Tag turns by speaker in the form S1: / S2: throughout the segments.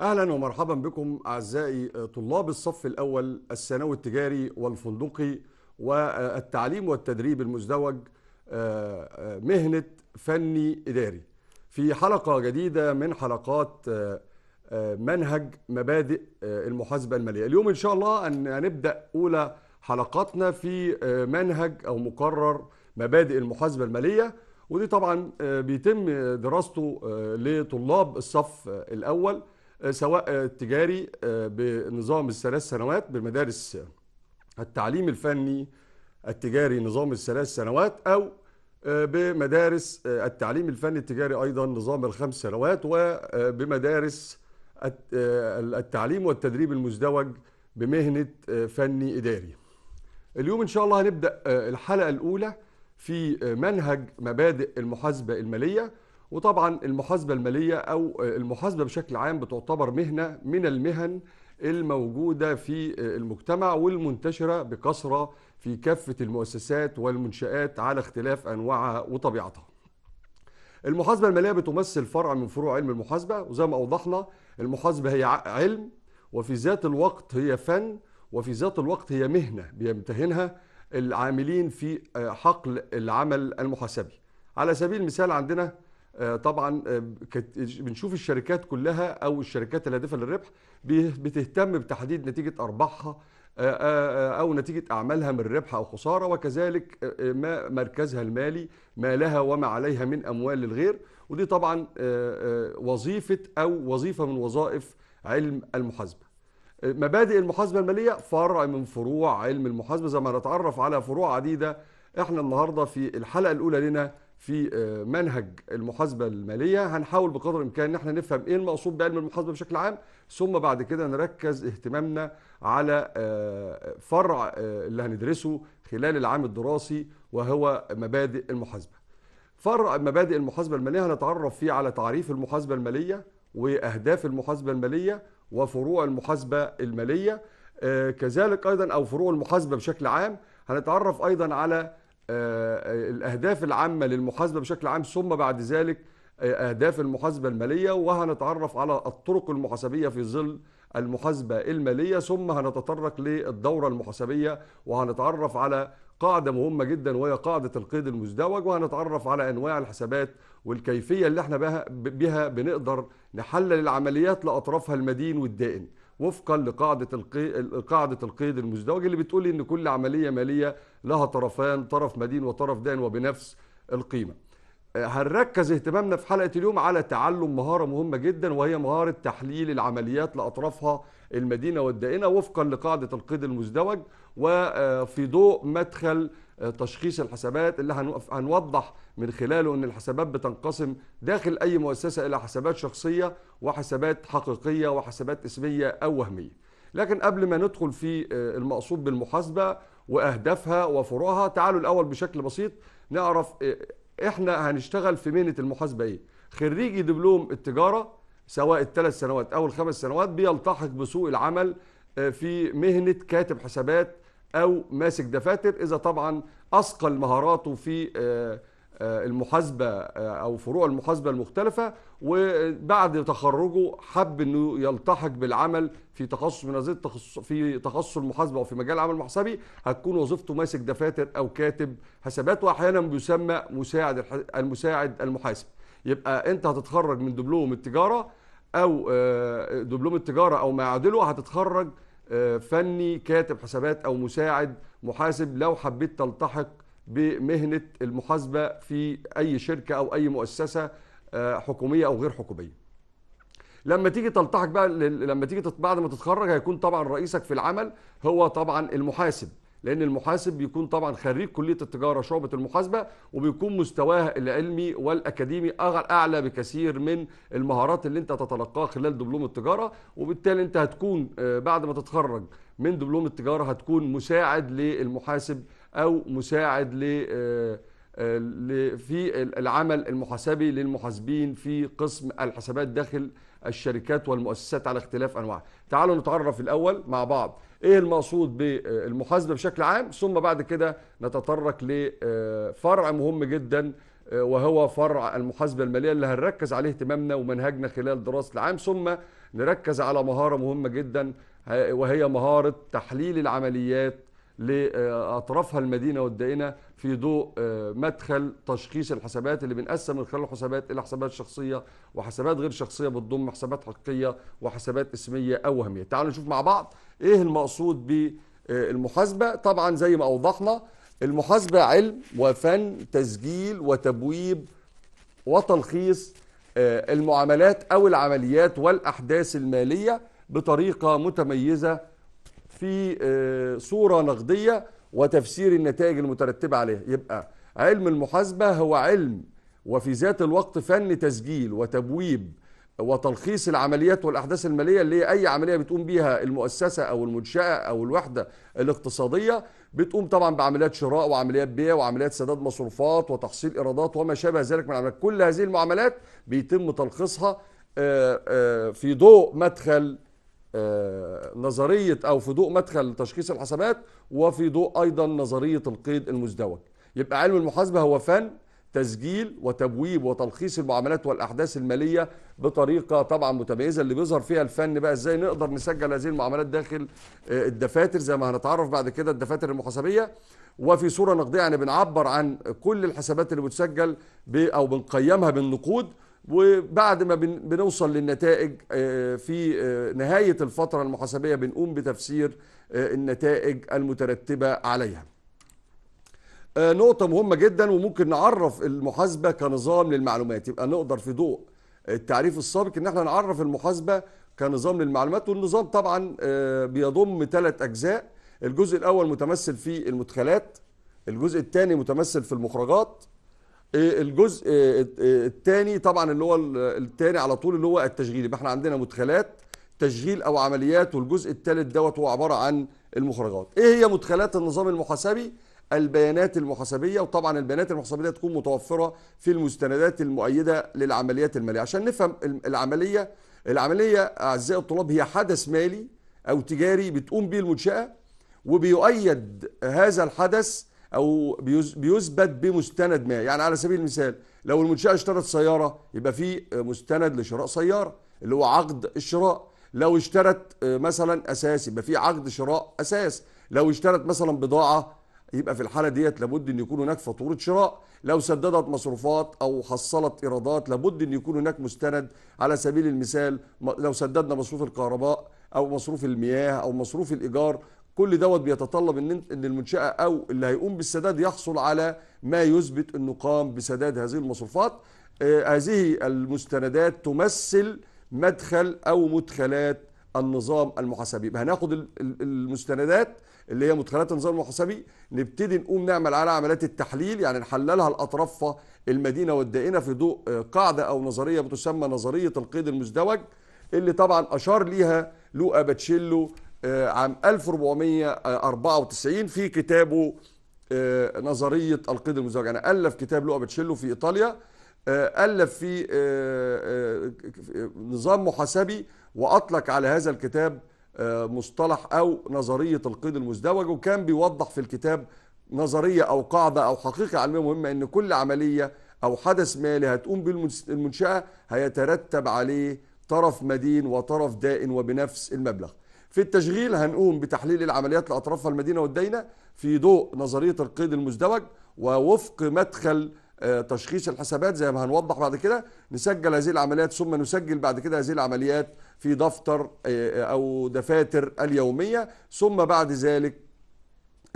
S1: اهلا ومرحبا بكم اعزائي طلاب الصف الاول الثانوي التجاري والفندقي والتعليم والتدريب المزدوج آه، آه، مهنه فني اداري في حلقه جديده من حلقات آه، منهج مبادئ المحاسبه الماليه اليوم ان شاء الله ان هنبدا اولى حلقاتنا في منهج او مقرر مبادئ المحاسبه الماليه ودي طبعا بيتم دراسته لطلاب الصف الاول آه، سواء التجاري آه، آه، بنظام الثلاث سنوات بمدارس التعليم الفني التجاري نظام الثلاث سنوات أو بمدارس التعليم الفني التجاري أيضا نظام الخمس سنوات وبمدارس التعليم والتدريب المزدوج بمهنة فني إداري اليوم إن شاء الله هنبدأ الحلقة الأولى في منهج مبادئ المحاسبة المالية وطبعا المحاسبة المالية أو المحاسبة بشكل عام بتعتبر مهنة من المهن الموجودة في المجتمع والمنتشرة بكثرة في كافة المؤسسات والمنشآت على اختلاف أنواعها وطبيعتها المحاسبة المالية بتمثل فرع من فروع علم المحاسبة وزي ما أوضحنا المحاسبة هي علم وفي ذات الوقت هي فن وفي ذات الوقت هي مهنة بيمتهنها العاملين في حقل العمل المحاسبي على سبيل المثال عندنا آه، طبعا آه، بنشوف الشركات كلها او الشركات الهادفه للربح بتهتم بتحديد نتيجه ارباحها آه، او نتيجه اعمالها من ربح او خساره وكذلك ما مركزها المالي ما لها وما عليها من اموال للغير ودي طبعا وظيفه او وظيفه من وظائف علم المحاسبه مبادئ المحاسبه الماليه فرع من فروع علم المحاسبه زي ما هنتعرف على فروع عديده احنا النهارده في الحلقه الاولى لنا في آه، منهج المحاسبه الماليه هنحاول بقدر الامكان ان احنا نفهم ايه المقصود بعلم المحاسبه بشكل عام ثم بعد كده نركز اهتمامنا على آه، فرع آه، اللي هندرسه خلال العام الدراسي وهو مبادئ المحاسبه فرع مبادئ المحاسبه الماليه هنتعرف فيه على تعريف المحاسبه الماليه واهداف المحاسبه الماليه وفروع المحاسبه الماليه كذلك ايضا او فروع المحاسبه بشكل عام هنتعرف ايضا على آه، آه، الأهداف العامة للمحاسبة بشكل عام ثم بعد ذلك آه، أهداف المحاسبة المالية وهنتعرف على الطرق المحاسبية في ظل المحاسبة المالية ثم هنتطرق للدورة المحاسبية وهنتعرف على قاعدة مهمة جدا وهي قاعدة القيد المزدوج وهنتعرف على أنواع الحسابات والكيفية اللي احنا بها, بها بنقدر نحلل العمليات لأطرافها المدين والدائن وفقا لقاعدة قاعدة القيد المزدوج اللي بتقول إن كل عملية مالية لها طرفان طرف مدين وطرف دين وبنفس القيمة هنركز اهتمامنا في حلقة اليوم على تعلم مهارة مهمة جدا وهي مهارة تحليل العمليات لأطرافها المدينة والدائنة وفقا لقاعدة القيد المزدوج وفي ضوء مدخل تشخيص الحسابات اللي هنوضح من خلاله ان الحسابات بتنقسم داخل اي مؤسسه الى حسابات شخصيه وحسابات حقيقيه وحسابات اسميه او وهميه. لكن قبل ما ندخل في آه، المقصود بالمحاسبه واهدافها وفروعها تعالوا الاول بشكل بسيط نعرف آه، احنا هنشتغل في مهنه المحاسبه ايه خريجي دبلوم التجاره سواء الثلاث سنوات او الخمس سنوات بيلتحق بسوق العمل آه، في مهنه كاتب حسابات او ماسك دفاتر اذا طبعا اثقل مهاراته في آه، آه، المحاسبه آه، او فروع المحاسبه المختلفه وبعد تخرجه حب انه يلتحق بالعمل في تخصص من هذه التخصص في تخصص المحاسبه او في مجال العمل المحاسبي هتكون وظيفته ماسك دفاتر او كاتب حسابات واحيانا بيسمى مساعد المساعد المحاسب يبقى انت هتتخرج من دبلوم التجاره او آه، دبلوم التجاره او ما يعادله هتتخرج فني كاتب حسابات او مساعد محاسب لو حبيت تلتحق بمهنه المحاسبه في اي شركه او اي مؤسسه آه، حكوميه او غير حكوميه لما تيجي تلتحق بقى لما تيجي بعد ما تتخرج هيكون طبعا رئيسك في العمل هو طبعا المحاسب لان المحاسب بيكون طبعا خريج كليه التجاره شعبه المحاسبه وبيكون مستواه العلمي والاكاديمي اعلى بكثير من المهارات اللي انت تتلقاها خلال دبلوم التجاره وبالتالي انت هتكون آه، بعد ما تتخرج من دبلوم التجاره هتكون مساعد للمحاسب او مساعد ل آه، آه، في العمل المحاسبي للمحاسبين في قسم الحسابات داخل الشركات والمؤسسات على اختلاف انواعها. تعالوا نتعرف الاول مع بعض ايه المقصود بالمحاسبه بشكل عام ثم بعد كده نتطرق لفرع آه، مهم جدا وهو فرع المحاسبه الماليه اللي هنركز عليه اهتمامنا ومنهجنا خلال دراسه العام ثم نركز على مهاره مهمه جدا وهي مهاره تحليل العمليات لأطرافها المدينة والدائنة في ضوء آه، مدخل تشخيص الحسابات اللي بنقسم من خلال الحسابات إلى حسابات شخصية وحسابات غير شخصية بتضم حسابات حقيقية وحسابات اسمية أو وهمية تعالوا نشوف مع بعض إيه المقصود بالمحاسبة طبعا زي ما أوضحنا المحاسبة علم وفن تسجيل وتبويب وتلخيص آه، المعاملات أو العمليات والأحداث المالية بطريقة متميزة في آه، صورة نقدية وتفسير النتائج المترتبة عليها يبقى علم المحاسبة هو علم وفي ذات الوقت فن تسجيل وتبويب وتلخيص العمليات والأحداث المالية اللي هي أي عملية بتقوم بيها المؤسسة أو المنشأة أو الوحدة الاقتصادية بتقوم طبعا بعمليات شراء وعمليات بيع وعمليات سداد مصروفات وتحصيل إيرادات وما شابه ذلك من عمليات كل هذه المعاملات بيتم تلخيصها آه، آه، في ضوء مدخل آه، نظريه او في ضوء مدخل تشخيص الحسابات وفي ضوء ايضا نظريه القيد المزدوج يبقى علم المحاسبه هو فن تسجيل وتبويب وتلخيص المعاملات والاحداث الماليه بطريقه طبعا متميزه اللي بيظهر فيها الفن بقى ازاي نقدر نسجل هذه المعاملات داخل آه، الدفاتر زي ما هنتعرف بعد كده الدفاتر المحاسبيه وفي صوره نقديه يعني بنعبر عن كل الحسابات اللي بتسجل او بنقيمها بالنقود وبعد ما بنوصل للنتائج آه، في آه، نهاية الفترة المحاسبية بنقوم بتفسير آه، النتائج المترتبة عليها نقطة مهمة جدا وممكن نعرف المحاسبة كنظام للمعلومات يبقى نقدر في ضوء التعريف السابق ان احنا نعرف المحاسبة كنظام للمعلومات والنظام طبعا بيضم ثلاث اجزاء الجزء الاول متمثل في المدخلات الجزء الثاني متمثل في المخرجات إيه، الجزء إيه، الثاني إيه، طبعا اللي هو الثاني على طول اللي هو التشغيل يبقى احنا عندنا مدخلات تشغيل او عمليات والجزء الثالث دوت هو عباره عن المخرجات ايه هي مدخلات النظام المحاسبي البيانات المحاسبيه وطبعا البيانات المحاسبيه تكون متوفره في المستندات المؤيده للعمليات الماليه عشان نفهم العمليه العمليه اعزائي الطلاب هي حدث مالي او تجاري بتقوم به المنشاه وبيؤيد هذا الحدث او بيثبت بمستند ما يعني على سبيل المثال لو المنشاه اشترت سياره يبقى في مستند لشراء سياره اللي هو عقد الشراء لو اشترت آه، مثلا اساس يبقى في عقد شراء اساس لو اشترت مثلا بضاعه يبقى في الحاله ديت لابد ان يكون هناك فاتوره شراء لو سددت مصروفات او حصلت ايرادات لابد ان يكون هناك مستند على سبيل المثال لو سددنا مصروف الكهرباء او مصروف المياه او مصروف الايجار كل دوت بيتطلب ان ان المنشاه او اللي هيقوم بالسداد يحصل على ما يثبت انه قام بسداد هذه المصروفات آه، هذه المستندات تمثل مدخل او مدخلات النظام المحاسبي هناخد المستندات اللي هي مدخلات النظام المحاسبي نبتدي نقوم نعمل على عمليات التحليل يعني نحللها الاطراف المدينه والدائنه في ضوء آه، قاعده او نظريه بتسمى نظريه القيد المزدوج اللي طبعا اشار ليها لوقا باتشيلو آه، عام 1494 في كتابه آه، نظريه القيد المزدوج يعني الف كتاب لو باتشيلو في ايطاليا آه، الف في نظام محاسبي واطلق على هذا الكتاب مصطلح او نظريه القيد المزدوج وكان بيوضح في الكتاب نظريه او قاعده او حقيقه علميه مهمه ان كل عمليه او حدث مالي هتقوم به المنشاه هيترتب عليه طرف مدين وطرف دائن وبنفس المبلغ في التشغيل هنقوم بتحليل العمليات لأطرافها المدينة والدينة في ضوء نظرية القيد المزدوج ووفق مدخل آه، تشخيص الحسابات زي ما هنوضح بعد كده نسجل هذه العمليات ثم نسجل بعد كده هذه العمليات في دفتر آه، آه، أو دفاتر اليومية ثم بعد ذلك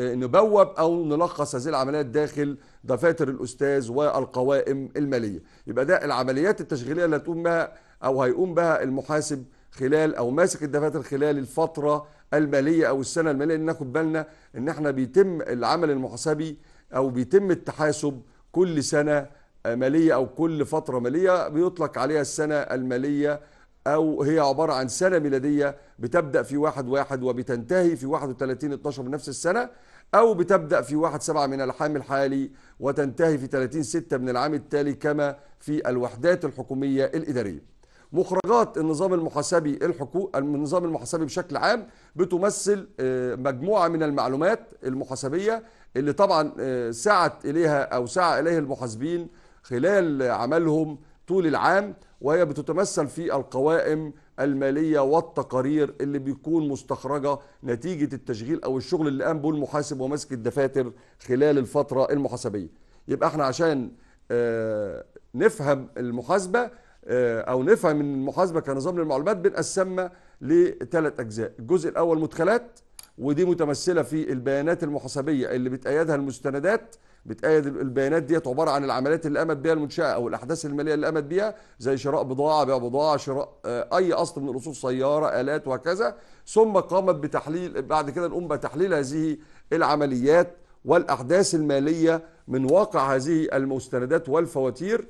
S1: نبوب او نلخص هذه العمليات داخل دفاتر الاستاذ والقوائم الماليه يبقى ده العمليات التشغيليه اللي هتقوم بها او هيقوم بها المحاسب خلال او ماسك الدفاتر خلال الفتره الماليه او السنه الماليه لان ناخد بالنا ان احنا بيتم العمل المحاسبي او بيتم التحاسب كل سنه ماليه او كل فتره ماليه بيطلق عليها السنه الماليه او هي عباره عن سنه ميلاديه بتبدا في واحد واحد وبتنتهي في 31 12 من نفس السنه او بتبدا في 1 7 من العام الحالي وتنتهي في 30 6 من العام التالي كما في الوحدات الحكوميه الاداريه مخرجات النظام المحاسبي الحقوق النظام المحاسبي بشكل عام بتمثل آه، مجموعة من المعلومات المحاسبية اللي طبعا آه، سعت إليها أو سعى اليها المحاسبين خلال عملهم طول العام وهي بتتمثل في القوائم المالية والتقارير اللي بيكون مستخرجة نتيجة التشغيل أو الشغل اللي قام به المحاسب وماسك الدفاتر خلال الفترة المحاسبية يبقى احنا عشان آه، نفهم المحاسبة آه، او نفهم ان المحاسبه كنظام للمعلومات بنقسمها لثلاث اجزاء الجزء الاول مدخلات ودي متمثله في البيانات المحاسبيه اللي بتايدها المستندات بتأيد البيانات ديت عباره عن العمليات اللي قامت بها المنشاه او الاحداث الماليه اللي قامت بها زي شراء بضاعه بيع بضاعه شراء آه، اي اصل من الاصول سياره الات وهكذا ثم قامت بتحليل بعد كده نقوم بتحليل هذه العمليات والاحداث الماليه من واقع هذه المستندات والفواتير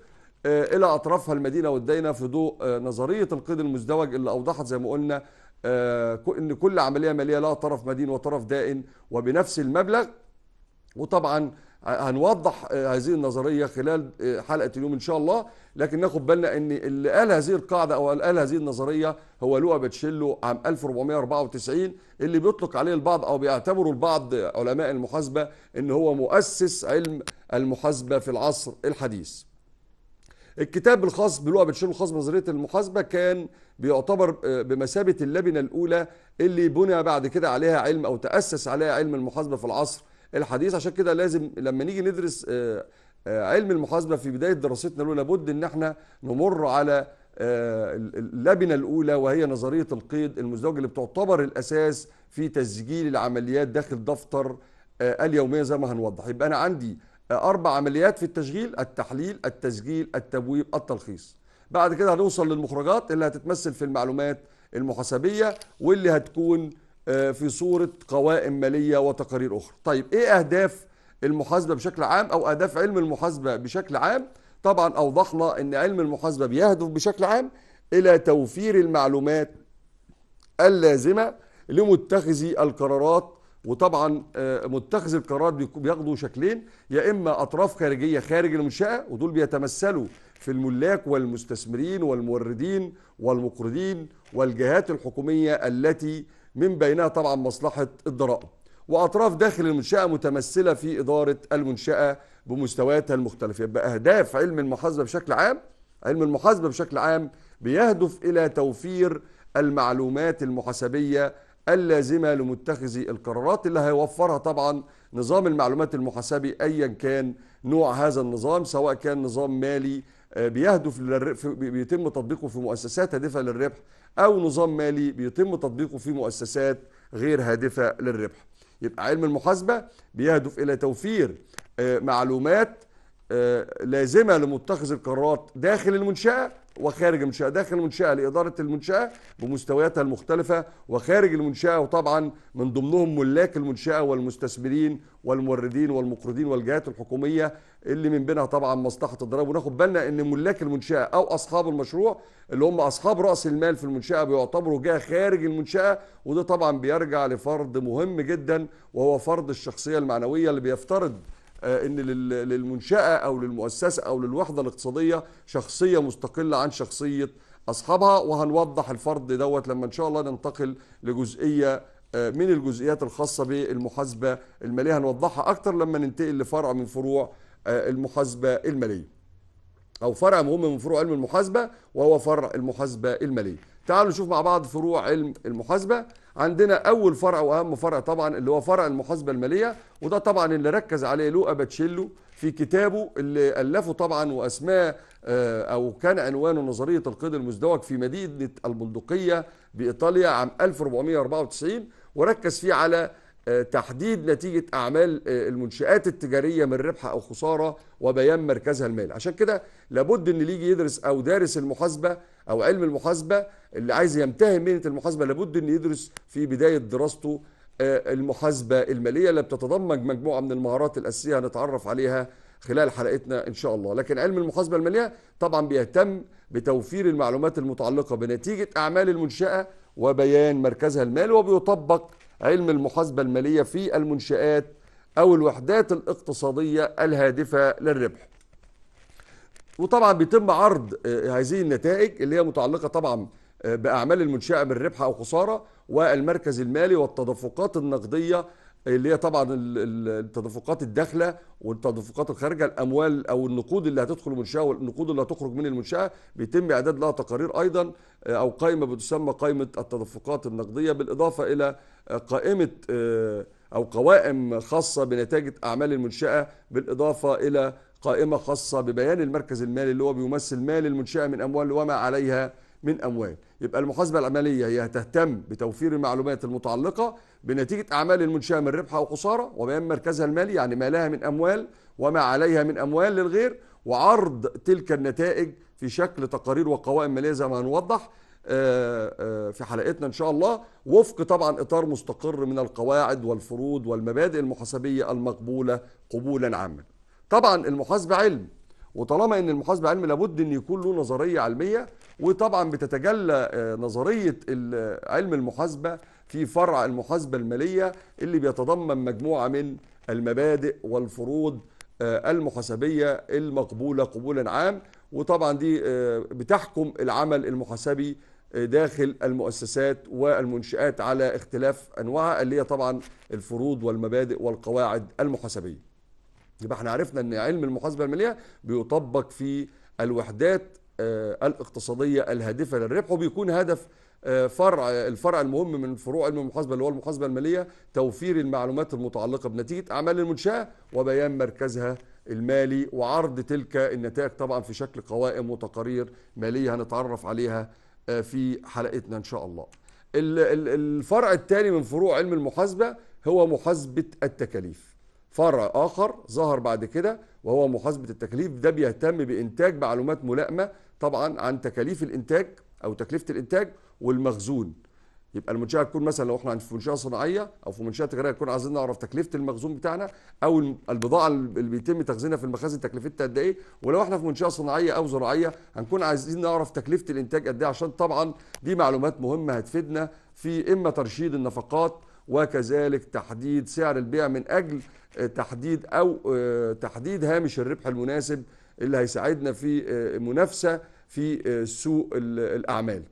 S1: آه، الى اطرافها المدينه والدينه في ضوء آه، نظريه القيد المزدوج اللي اوضحت زي ما قلنا آه، ان كل عمليه ماليه لها طرف مدين وطرف دائن وبنفس المبلغ وطبعا هنوضح هذه النظريه خلال حلقه اليوم ان شاء الله لكن ناخد بالنا ان اللي قال هذه القاعده او اللي قال هذه النظريه هو لوقا باتشيلو عام 1494 اللي بيطلق عليه البعض او بيعتبره البعض علماء المحاسبه ان هو مؤسس علم المحاسبه في العصر الحديث الكتاب الخاص بلوع بتشير الخاص بنظريه المحاسبه كان بيعتبر آه، بمثابه اللبنه الاولى اللي بنى بعد كده عليها علم او تاسس عليها علم المحاسبه في العصر الحديث عشان كده لازم لما نيجي ندرس آه، آه، علم المحاسبه في بدايه دراستنا الأولى لابد ان احنا نمر على اللبنه الاولى وهي نظريه القيد المزدوج اللي بتعتبر الاساس في تسجيل العمليات داخل دفتر اليوميه زي ما هنوضح يبقى انا عندي اربع عمليات في التشغيل التحليل التسجيل التبويب التلخيص بعد كده هنوصل للمخرجات اللي هتتمثل في المعلومات المحاسبيه واللي هتكون آه، في صوره قوائم ماليه وتقارير اخرى طيب ايه اهداف المحاسبه بشكل عام او اهداف علم المحاسبه بشكل عام طبعا اوضحنا ان علم المحاسبه بيهدف بشكل عام الى توفير المعلومات اللازمه لمتخذي القرارات وطبعا آه، متخذ القرارات بياخدوا شكلين يا اما اطراف خارجيه خارج المنشاه ودول بيتمثلوا في الملاك والمستثمرين والموردين والمقرضين والجهات الحكوميه التي من بينها طبعا مصلحه الضرائب واطراف داخل المنشاه متمثله في اداره المنشاه بمستوياتها المختلفه يبقى اهداف علم المحاسبه بشكل عام علم المحاسبه بشكل عام بيهدف الى توفير المعلومات المحاسبيه اللازمة لمتخذي القرارات اللي هيوفرها طبعا نظام المعلومات المحاسبي أيا كان نوع هذا النظام سواء كان نظام مالي آه، بيهدف للربح بيتم تطبيقه في مؤسسات هادفة للربح أو نظام مالي بيتم تطبيقه في مؤسسات غير هادفة للربح يبقى علم المحاسبة بيهدف إلى توفير آه، معلومات آه، لازمة لمتخذ القرارات داخل المنشأة وخارج المنشاه داخل المنشاه لاداره المنشاه بمستوياتها المختلفه وخارج المنشاه وطبعا من ضمنهم ملاك المنشاه والمستثمرين والموردين والمقرضين والجهات الحكوميه اللي من بينها طبعا مصلحه الضرائب وناخد بالنا ان ملاك المنشاه او اصحاب المشروع اللي هم اصحاب راس المال في المنشاه بيعتبروا جهه خارج المنشاه وده طبعا بيرجع لفرض مهم جدا وهو فرض الشخصيه المعنويه اللي بيفترض آه، ان للمنشاه او للمؤسسه او للوحده الاقتصاديه شخصيه مستقله عن شخصيه اصحابها وهنوضح الفرض دوت لما ان شاء الله ننتقل لجزئيه آه، من الجزئيات الخاصه بالمحاسبه الماليه هنوضحها اكتر لما ننتقل لفرع من فروع آه، المحاسبه الماليه او فرع مهم من فروع علم المحاسبه وهو فرع المحاسبه الماليه تعالوا نشوف مع بعض فروع علم المحاسبه عندنا اول فرع واهم فرع طبعا اللي هو فرع المحاسبه الماليه وده طبعا اللي ركز عليه لوقا باتشيلو في كتابه اللي الفه طبعا واسماه آه، او كان عنوانه نظريه القيد المزدوج في مدينه البندقيه بايطاليا عام 1494 وركز فيه على آه، تحديد نتيجة أعمال آه، المنشآت التجارية من ربح أو خسارة وبيان مركزها المالي عشان كده لابد أن اللي يجي يدرس أو دارس المحاسبة او علم المحاسبه اللي عايز يمتهن مهنه المحاسبه لابد ان يدرس في بدايه دراسته آه، المحاسبه الماليه اللي بتتضمن مجموعه من المهارات الاساسيه هنتعرف عليها خلال حلقتنا ان شاء الله لكن علم المحاسبه الماليه طبعا بيهتم بتوفير المعلومات المتعلقه بنتيجه اعمال المنشاه وبيان مركزها المالي وبيطبق علم المحاسبه الماليه في المنشات او الوحدات الاقتصاديه الهادفه للربح وطبعا بيتم عرض آه، هذه النتائج اللي هي متعلقه طبعا آه، باعمال المنشاه من ربح او خساره والمركز المالي والتدفقات النقديه اللي هي طبعا التدفقات الداخله والتدفقات الخارجه الاموال او النقود اللي هتدخل المنشاه والنقود اللي هتخرج من المنشاه بيتم اعداد لها تقارير ايضا آه، او قائمه بتسمى قائمه التدفقات النقديه بالاضافه الى قائمه او قوائم خاصه بنتائج اعمال المنشاه بالاضافه الى قائمة خاصة ببيان المركز المالي اللي هو بيمثل مال المنشأة من أموال وما عليها من أموال يبقى المحاسبة العملية هي هتهتم بتوفير المعلومات المتعلقة بنتيجة أعمال المنشأة من ربح أو خسارة وبيان مركزها المالي يعني ما لها من أموال وما عليها من أموال للغير وعرض تلك النتائج في شكل تقارير وقوائم مالية زي ما هنوضح آه، آه، في حلقتنا إن شاء الله وفق طبعا إطار مستقر من القواعد والفروض والمبادئ المحاسبية المقبولة قبولا عاما طبعا المحاسبه علم وطالما ان المحاسبه علم لابد ان يكون له نظريه علميه وطبعا بتتجلى آه، نظريه علم المحاسبه في فرع المحاسبه الماليه اللي بيتضمن مجموعه من المبادئ والفروض آه، المحاسبيه المقبوله قبولا عام وطبعا دي آه، بتحكم العمل المحاسبي داخل المؤسسات والمنشآت على اختلاف أنواعها اللي هي طبعا الفروض والمبادئ والقواعد المحاسبية يبقى احنا عرفنا ان علم المحاسبه الماليه بيطبق في الوحدات آه، الاقتصاديه الهادفه للربح وبيكون هدف آه، فرع الفرع المهم من فروع علم المحاسبه اللي هو المحاسبه الماليه توفير المعلومات المتعلقه بنتيجه اعمال المنشاه وبيان مركزها المالي وعرض تلك النتائج طبعا في شكل قوائم وتقارير ماليه هنتعرف عليها آه، في حلقتنا ان شاء الله. الفرع الثاني من فروع علم المحاسبه هو محاسبه التكاليف. فرع آخر ظهر بعد كده وهو محاسبة التكاليف ده بيهتم بإنتاج معلومات ملائمة طبعا عن تكاليف الإنتاج أو تكلفة الإنتاج والمخزون يبقى المنشأة تكون مثلا لو احنا في منشأة صناعية أو في منشأة تجارية تكون عايزين نعرف تكلفة المخزون بتاعنا أو البضاعة اللي بيتم تخزينها في المخازن تكلفتها قد إيه ولو احنا في منشأة صناعية أو زراعية هنكون عايزين نعرف تكلفة الإنتاج قد إيه عشان طبعا دي معلومات مهمة هتفيدنا في إما ترشيد النفقات وكذلك تحديد سعر البيع من أجل تحديد او آه، تحديد هامش الربح المناسب اللي هيساعدنا في آه، منافسه في آه، سوق الاعمال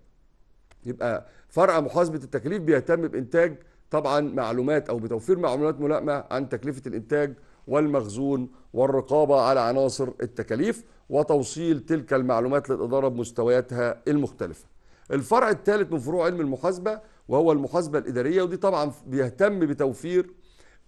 S1: يبقى فرع محاسبه التكاليف بيهتم بانتاج طبعا معلومات او بتوفير معلومات ملائمه عن تكلفه الانتاج والمخزون والرقابه على عناصر التكاليف وتوصيل تلك المعلومات للاداره بمستوياتها المختلفه. الفرع الثالث من فروع علم المحاسبه وهو المحاسبه الاداريه ودي طبعا بيهتم بتوفير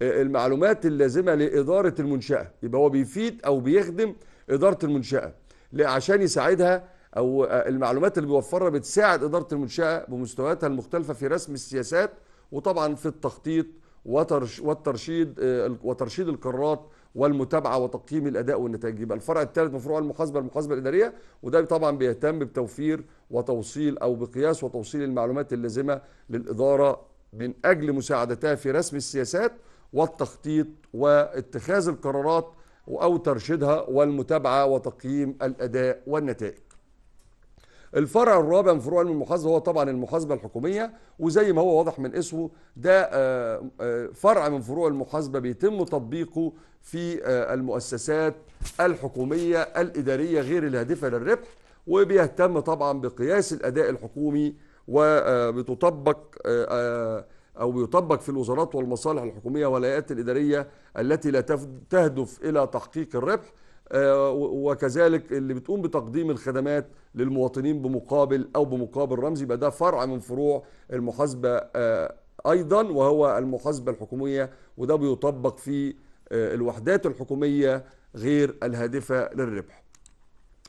S1: المعلومات اللازمه لاداره المنشاه يبقى هو بيفيد او بيخدم اداره المنشاه عشان يساعدها او المعلومات اللي بيوفرها بتساعد اداره المنشاه بمستوياتها المختلفه في رسم السياسات وطبعا في التخطيط والترشيد آه، وترشيد القرارات والمتابعه وتقييم الاداء والنتائج يبقى الفرع الثالث مفروع المحاسبه المحاسبه الاداريه وده طبعا بيهتم بتوفير وتوصيل او بقياس وتوصيل المعلومات اللازمه للاداره من اجل مساعدتها في رسم السياسات والتخطيط واتخاذ القرارات أو ترشيدها والمتابعة وتقييم الأداء والنتائج الفرع الرابع من فروع علم المحاسبه هو طبعا المحاسبه الحكوميه وزي ما هو واضح من اسمه ده آه، آه، فرع من فروع المحاسبه بيتم تطبيقه في آه، المؤسسات الحكوميه الاداريه غير الهادفه للربح وبيهتم طبعا بقياس الاداء الحكومي وبتطبق أو يطبق في الوزارات والمصالح الحكومية والهيئات الإدارية التي لا تهدف إلى تحقيق الربح آه، وكذلك اللي بتقوم بتقديم الخدمات للمواطنين بمقابل أو بمقابل رمزي يبقى ده فرع من فروع المحاسبة آه، أيضا وهو المحاسبة الحكومية وده بيطبق في آه، الوحدات الحكومية غير الهادفة للربح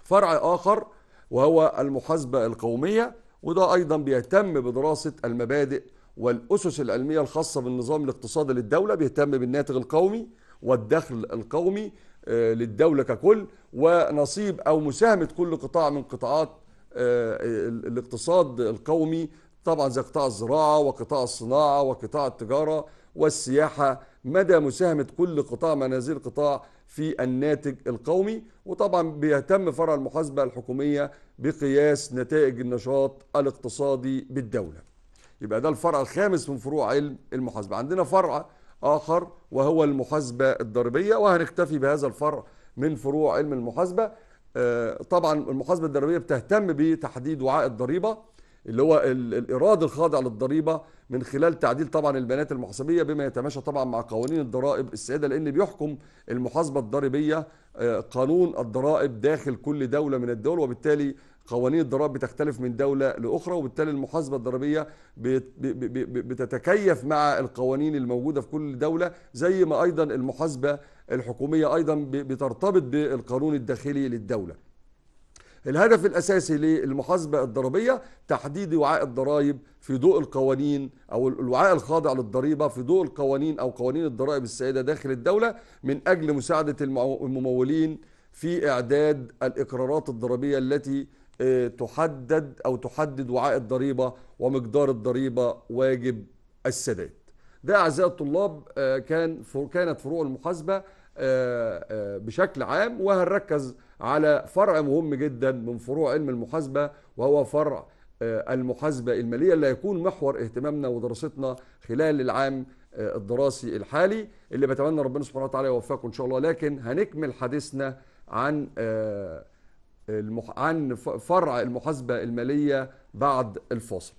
S1: فرع آخر وهو المحاسبة القومية وده أيضا بيهتم بدراسة المبادئ والأسس العلمية الخاصة بالنظام الاقتصادي للدولة بيهتم بالناتج القومي والدخل القومي آه، للدولة ككل ونصيب أو مساهمة كل قطاع من قطاعات آه، الاقتصاد القومي طبعا زي قطاع الزراعة وقطاع الصناعة وقطاع التجارة والسياحة مدى مساهمة كل قطاع من هذه القطاع في الناتج القومي وطبعا بيهتم فرع المحاسبة الحكومية بقياس نتائج النشاط الاقتصادي بالدولة يبقى ده الفرع الخامس من فروع علم المحاسبة عندنا فرع آخر وهو المحاسبة الضريبية وهنكتفي بهذا الفرع من فروع علم المحاسبة آه، طبعا المحاسبة الضريبية بتهتم بتحديد وعاء الضريبة اللي هو الإيراد الخاضع للضريبة من خلال تعديل طبعا البيانات المحاسبية بما يتماشى طبعا مع قوانين الضرائب السائدة لأن بيحكم المحاسبة الضريبية آه، قانون الضرائب داخل كل دولة من الدول وبالتالي قوانين الضرائب بتختلف من دولة لأخرى وبالتالي المحاسبة الضريبية بتتكيف مع القوانين الموجودة في كل دولة زي ما أيضا المحاسبة الحكومية أيضا بترتبط بالقانون الداخلي للدولة الهدف الأساسي للمحاسبة الضريبية تحديد وعاء الضرائب في ضوء القوانين أو الوعاء الخاضع للضريبة في ضوء القوانين أو قوانين الضرائب السائدة داخل الدولة من أجل مساعدة الممولين في إعداد الإقرارات الضريبية التي آه، تحدد أو تحدد وعاء الضريبة ومقدار الضريبة واجب السداد ده أعزائي الطلاب آه، كان كانت فروع المحاسبة آه، بشكل عام وهنركز على فرع مهم جدا من فروع علم المحاسبة وهو فرع المحاسبة المالية اللي هيكون محور اهتمامنا ودراستنا خلال العام الدراسي الحالي اللي بتمنى ربنا سبحانه وتعالى يوفقه إن شاء الله لكن هنكمل حديثنا عن عن فرع المحاسبة المالية بعد الفاصل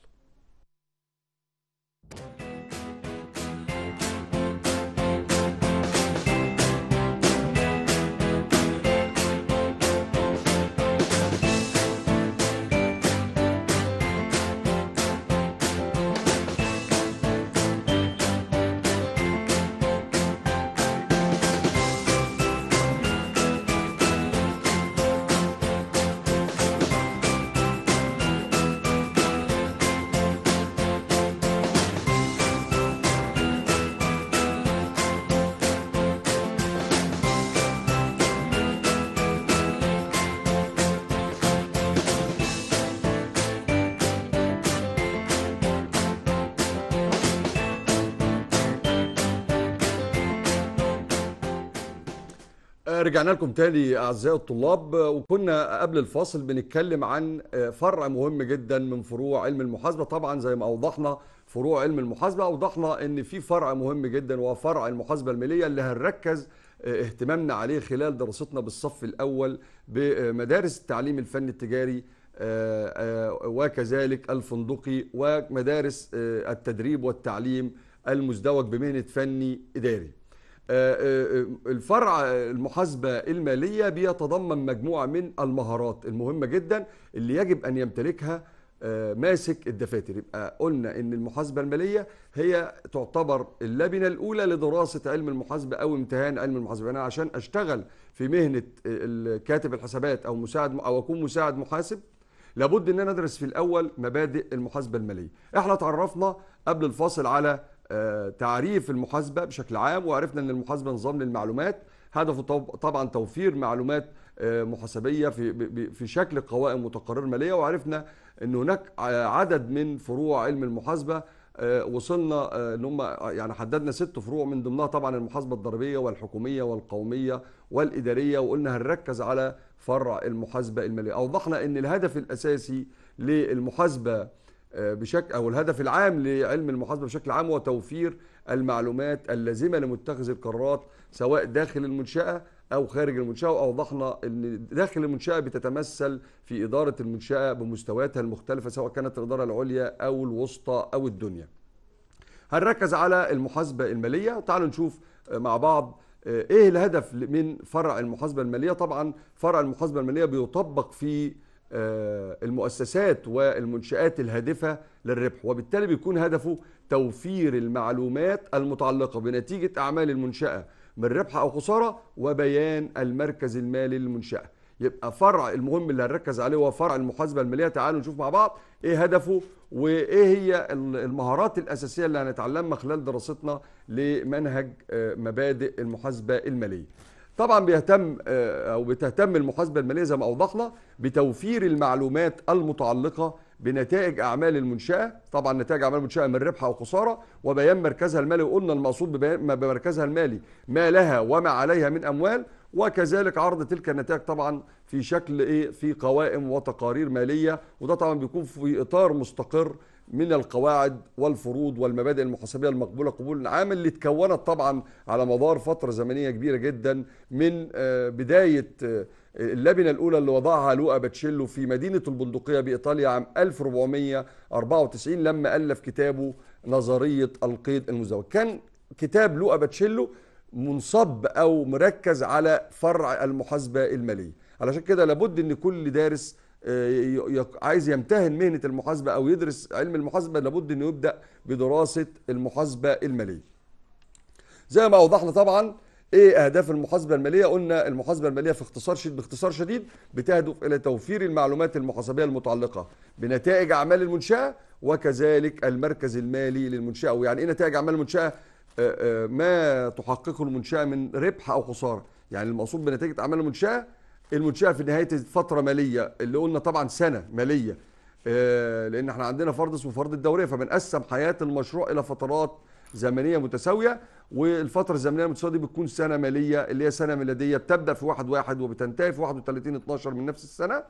S1: رجعنا لكم تاني اعزائي الطلاب وكنا قبل الفاصل بنتكلم عن آه، فرع مهم جدا من فروع علم المحاسبه طبعا زي ما اوضحنا فروع علم المحاسبه اوضحنا ان في فرع مهم جدا وهو فرع المحاسبه الماليه اللي هنركز آه، اهتمامنا عليه خلال دراستنا بالصف الاول بمدارس التعليم الفني التجاري آه، وكذلك الفندقي ومدارس التدريب والتعليم المزدوج بمهنه فني اداري آه، آه، آه، الفرع المحاسبة المالية بيتضمن مجموعة من المهارات المهمة جدا اللي يجب أن يمتلكها ماسك الدفاتر يبقى قلنا ان المحاسبه الماليه هي تعتبر اللبنه الاولى لدراسه علم المحاسبه او امتهان علم المحاسبه انا عشان اشتغل في مهنه كاتب الحسابات او مساعد او اكون مساعد محاسب لابد ان انا ادرس في الاول مبادئ المحاسبه الماليه احنا تعرفنا قبل الفاصل على آه، تعريف المحاسبه بشكل عام وعرفنا ان المحاسبه نظام للمعلومات هدفه طبعا توفير معلومات آه، محاسبيه في شكل قوائم وتقارير ماليه وعرفنا ان هناك آه، عدد من فروع علم المحاسبه وصلنا ان هم يعني حددنا ست فروع من ضمنها طبعا المحاسبه الضريبيه والحكوميه والقوميه والاداريه وقلنا هنركز على فرع المحاسبه الماليه اوضحنا ان الهدف الاساسي للمحاسبه آه، بشكل او الهدف العام لعلم المحاسبه بشكل عام هو توفير المعلومات اللازمه لمتخذ القرارات سواء داخل المنشاه او خارج المنشاه واوضحنا ان داخل المنشاه بتتمثل في اداره المنشاه بمستوياتها المختلفه سواء كانت الاداره العليا او الوسطى او الدنيا. هنركز على المحاسبه الماليه تعالوا نشوف آه، مع بعض آه، ايه الهدف من فرع المحاسبه الماليه طبعا فرع المحاسبه الماليه بيطبق في آه، المؤسسات والمنشآت الهادفة للربح وبالتالي بيكون هدفه توفير المعلومات المتعلقة بنتيجة أعمال المنشأة من ربح أو خسارة وبيان المركز المالي للمنشأة يبقى فرع المهم اللي هنركز عليه هو فرع المحاسبة المالية تعالوا نشوف مع بعض إيه هدفه وإيه هي المهارات الأساسية اللي هنتعلمها خلال دراستنا لمنهج آه، مبادئ المحاسبة المالية طبعا بيهتم آه، او بتهتم المحاسبه الماليه زي ما اوضحنا بتوفير المعلومات المتعلقه بنتائج اعمال المنشاه طبعا نتائج اعمال المنشاه من ربح او خساره وبيان مركزها المالي وقلنا المقصود بمركزها المالي ما لها وما عليها من اموال وكذلك عرض تلك النتائج طبعا في شكل ايه في قوائم وتقارير ماليه وده طبعا بيكون في اطار مستقر من القواعد والفروض والمبادئ المحاسبيه المقبوله قبول عام اللي تكونت طبعا على مدار فتره زمنيه كبيره جدا من آه، بدايه آه، اللبنه الاولى اللي وضعها لوقا باتشيلو في مدينه البندقيه بايطاليا عام 1494 لما الف كتابه نظريه القيد المزدوج كان كتاب لوقا باتشيلو منصب او مركز على فرع المحاسبه الماليه علشان كده لابد ان كل دارس آه، عايز يمتهن مهنه المحاسبه او يدرس علم المحاسبه لابد انه يبدا بدراسه المحاسبه الماليه. زي ما اوضحنا طبعا ايه اهداف المحاسبه الماليه قلنا المحاسبه الماليه في اختصار شديد باختصار شديد بتهدف الى توفير المعلومات المحاسبيه المتعلقه بنتائج اعمال المنشاه وكذلك المركز المالي للمنشاه ويعني ايه نتائج اعمال المنشاه آه، آه، ما تحققه المنشاه من ربح او خساره يعني المقصود بنتيجه اعمال المنشاه المنشاه في نهايه فتره ماليه اللي قلنا طبعا سنه ماليه آه، لان احنا عندنا فرض اسمه فرض الدوريه فبنقسم حياه المشروع الى فترات زمنيه متساويه والفتره الزمنيه المتساويه دي بتكون سنه ماليه اللي هي سنه ميلاديه بتبدا في 1 1 وبتنتهي في 31 12 من نفس السنه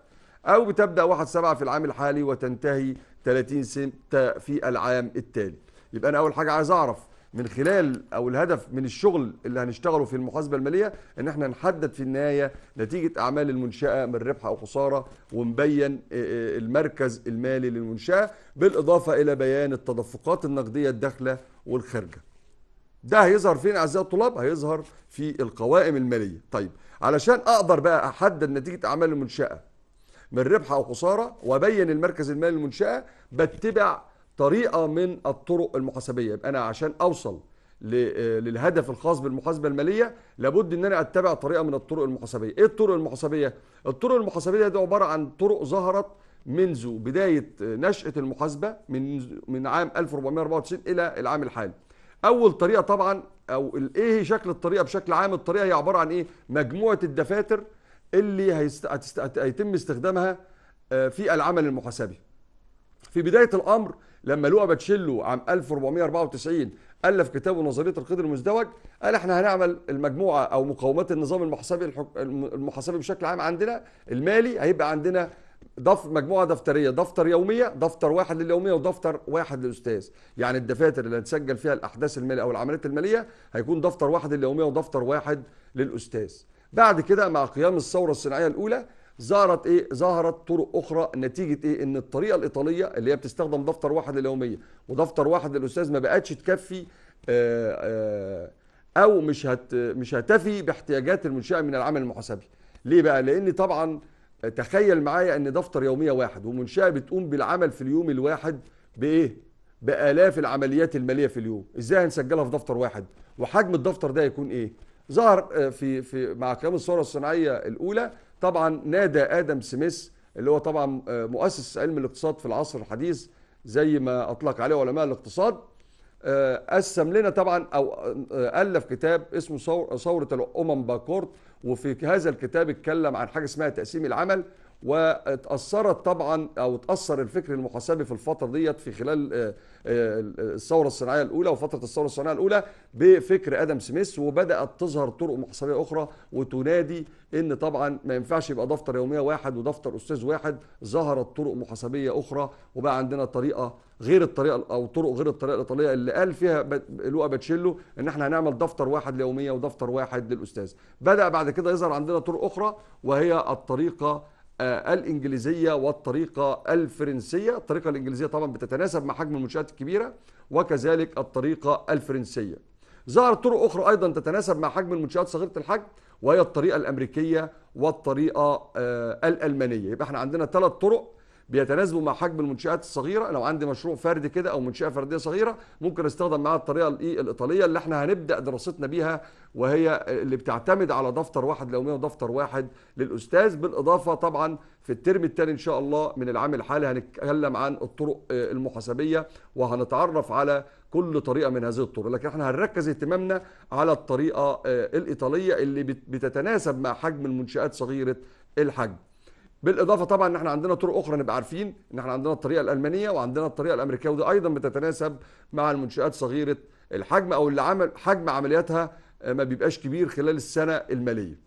S1: او بتبدا 1 7 في العام الحالي وتنتهي 30 6 في العام التالي يبقى انا اول حاجه عايز اعرف من خلال او الهدف من الشغل اللي هنشتغله في المحاسبه الماليه ان احنا نحدد في النهايه نتيجه اعمال المنشاه من ربح او خساره ونبين آه، آه، المركز المالي للمنشاه بالاضافه الى بيان التدفقات النقديه الداخله والخارجه. ده هيظهر فين اعزائي الطلاب؟ هيظهر في القوائم الماليه. طيب علشان اقدر بقى احدد نتيجه اعمال المنشاه من ربح او خساره وابين المركز المالي للمنشاه بتبع طريقه من الطرق المحاسبيه يبقى انا عشان اوصل آه، للهدف الخاص بالمحاسبه الماليه لابد ان انا اتبع طريقه من الطرق المحاسبيه ايه الطرق المحاسبيه الطرق المحاسبيه دي عباره عن طرق ظهرت منذ بدايه آه، نشاه المحاسبه من من عام 1494 الى العام الحالي اول طريقه طبعا او ايه شكل الطريقه بشكل عام الطريقه هي عباره عن ايه مجموعه الدفاتر اللي هيست... هيتم استخدامها آه، في العمل المحاسبي في بدايه الامر لما لوقا باتشيلو عام 1494 الف كتابه نظريه القدر المزدوج قال احنا هنعمل المجموعه او مقومات النظام المحاسبي المحاسبي بشكل عام عندنا المالي هيبقى عندنا دف مجموعه دفتريه دفتر يوميه دفتر واحد لليوميه ودفتر واحد للاستاذ يعني الدفاتر اللي هتسجل فيها الاحداث الماليه او العمليات الماليه هيكون دفتر واحد لليوميه ودفتر واحد للاستاذ بعد كده مع قيام الثوره الصناعيه الاولى ظهرت ايه ظهرت طرق اخرى نتيجه ايه ان الطريقه الايطاليه اللي هي بتستخدم دفتر واحد لليوميه ودفتر واحد للاستاذ ما بقتش تكفي آآ آه، آآ آه، او مش هت مش هتفي باحتياجات المنشاه من العمل المحاسبي ليه بقى لان طبعا تخيل معايا ان دفتر يوميه واحد ومنشاه بتقوم بالعمل في اليوم الواحد بايه بالاف العمليات الماليه في اليوم ازاي هنسجلها في دفتر واحد وحجم الدفتر ده يكون ايه ظهر آه، في في مع قيام الثوره الصناعيه الاولى طبعا نادى ادم سميث اللي هو طبعا آه، مؤسس علم الاقتصاد في العصر الحديث زي ما اطلق عليه علماء الاقتصاد آه، قسم لنا طبعا او آه، الف كتاب اسمه ثوره الامم باكورت وفي هذا الكتاب اتكلم عن حاجه اسمها تقسيم العمل واتأثرت طبعا أو اتأثر الفكر المحاسبي في الفترة ديت في خلال آه، آه، الثورة الصناعية الأولى وفترة الثورة الصناعية الأولى بفكر آدم سميث وبدأت تظهر طرق محاسبية أخرى وتنادي إن طبعا ما ينفعش يبقى دفتر يومية واحد ودفتر أستاذ واحد ظهرت طرق محاسبية أخرى وبقى عندنا طريقة غير الطريقة أو طرق غير الطريقة الإيطالية اللي قال فيها لوقا باتشيلو إن إحنا هنعمل دفتر واحد ليومية ودفتر واحد للأستاذ بدأ بعد كده يظهر عندنا طرق أخرى وهي الطريقة آه، الانجليزيه والطريقه الفرنسيه الطريقه الانجليزيه طبعا بتتناسب مع حجم المنشات الكبيره وكذلك الطريقه الفرنسيه ظهرت طرق اخرى ايضا تتناسب مع حجم المنشات صغيره الحجم وهي الطريقه الامريكيه والطريقه آه، الالمانيه يبقى احنا عندنا ثلاث طرق بيتناسبوا مع حجم المنشات الصغيره لو عندي مشروع فردي كده او منشاه فرديه صغيره ممكن استخدم معاها الطريقه الايه الايطاليه اللي احنا هنبدا دراستنا بيها وهي اللي بتعتمد على دفتر واحد لو ودفتر واحد للاستاذ بالاضافه طبعا في الترم الثاني ان شاء الله من العام الحالي هنتكلم عن الطرق آه، المحاسبيه وهنتعرف على كل طريقه من هذه الطرق لكن احنا هنركز اهتمامنا على الطريقه آه، الايطاليه اللي بتتناسب مع حجم المنشات صغيره الحجم بالاضافه طبعا ان احنا عندنا طرق اخرى نبقى عارفين ان احنا عندنا الطريقه الالمانيه وعندنا الطريقه الامريكيه ودي ايضا بتتناسب مع المنشات صغيره الحجم او اللي عمل حجم عملياتها آه، ما بيبقاش كبير خلال السنه الماليه.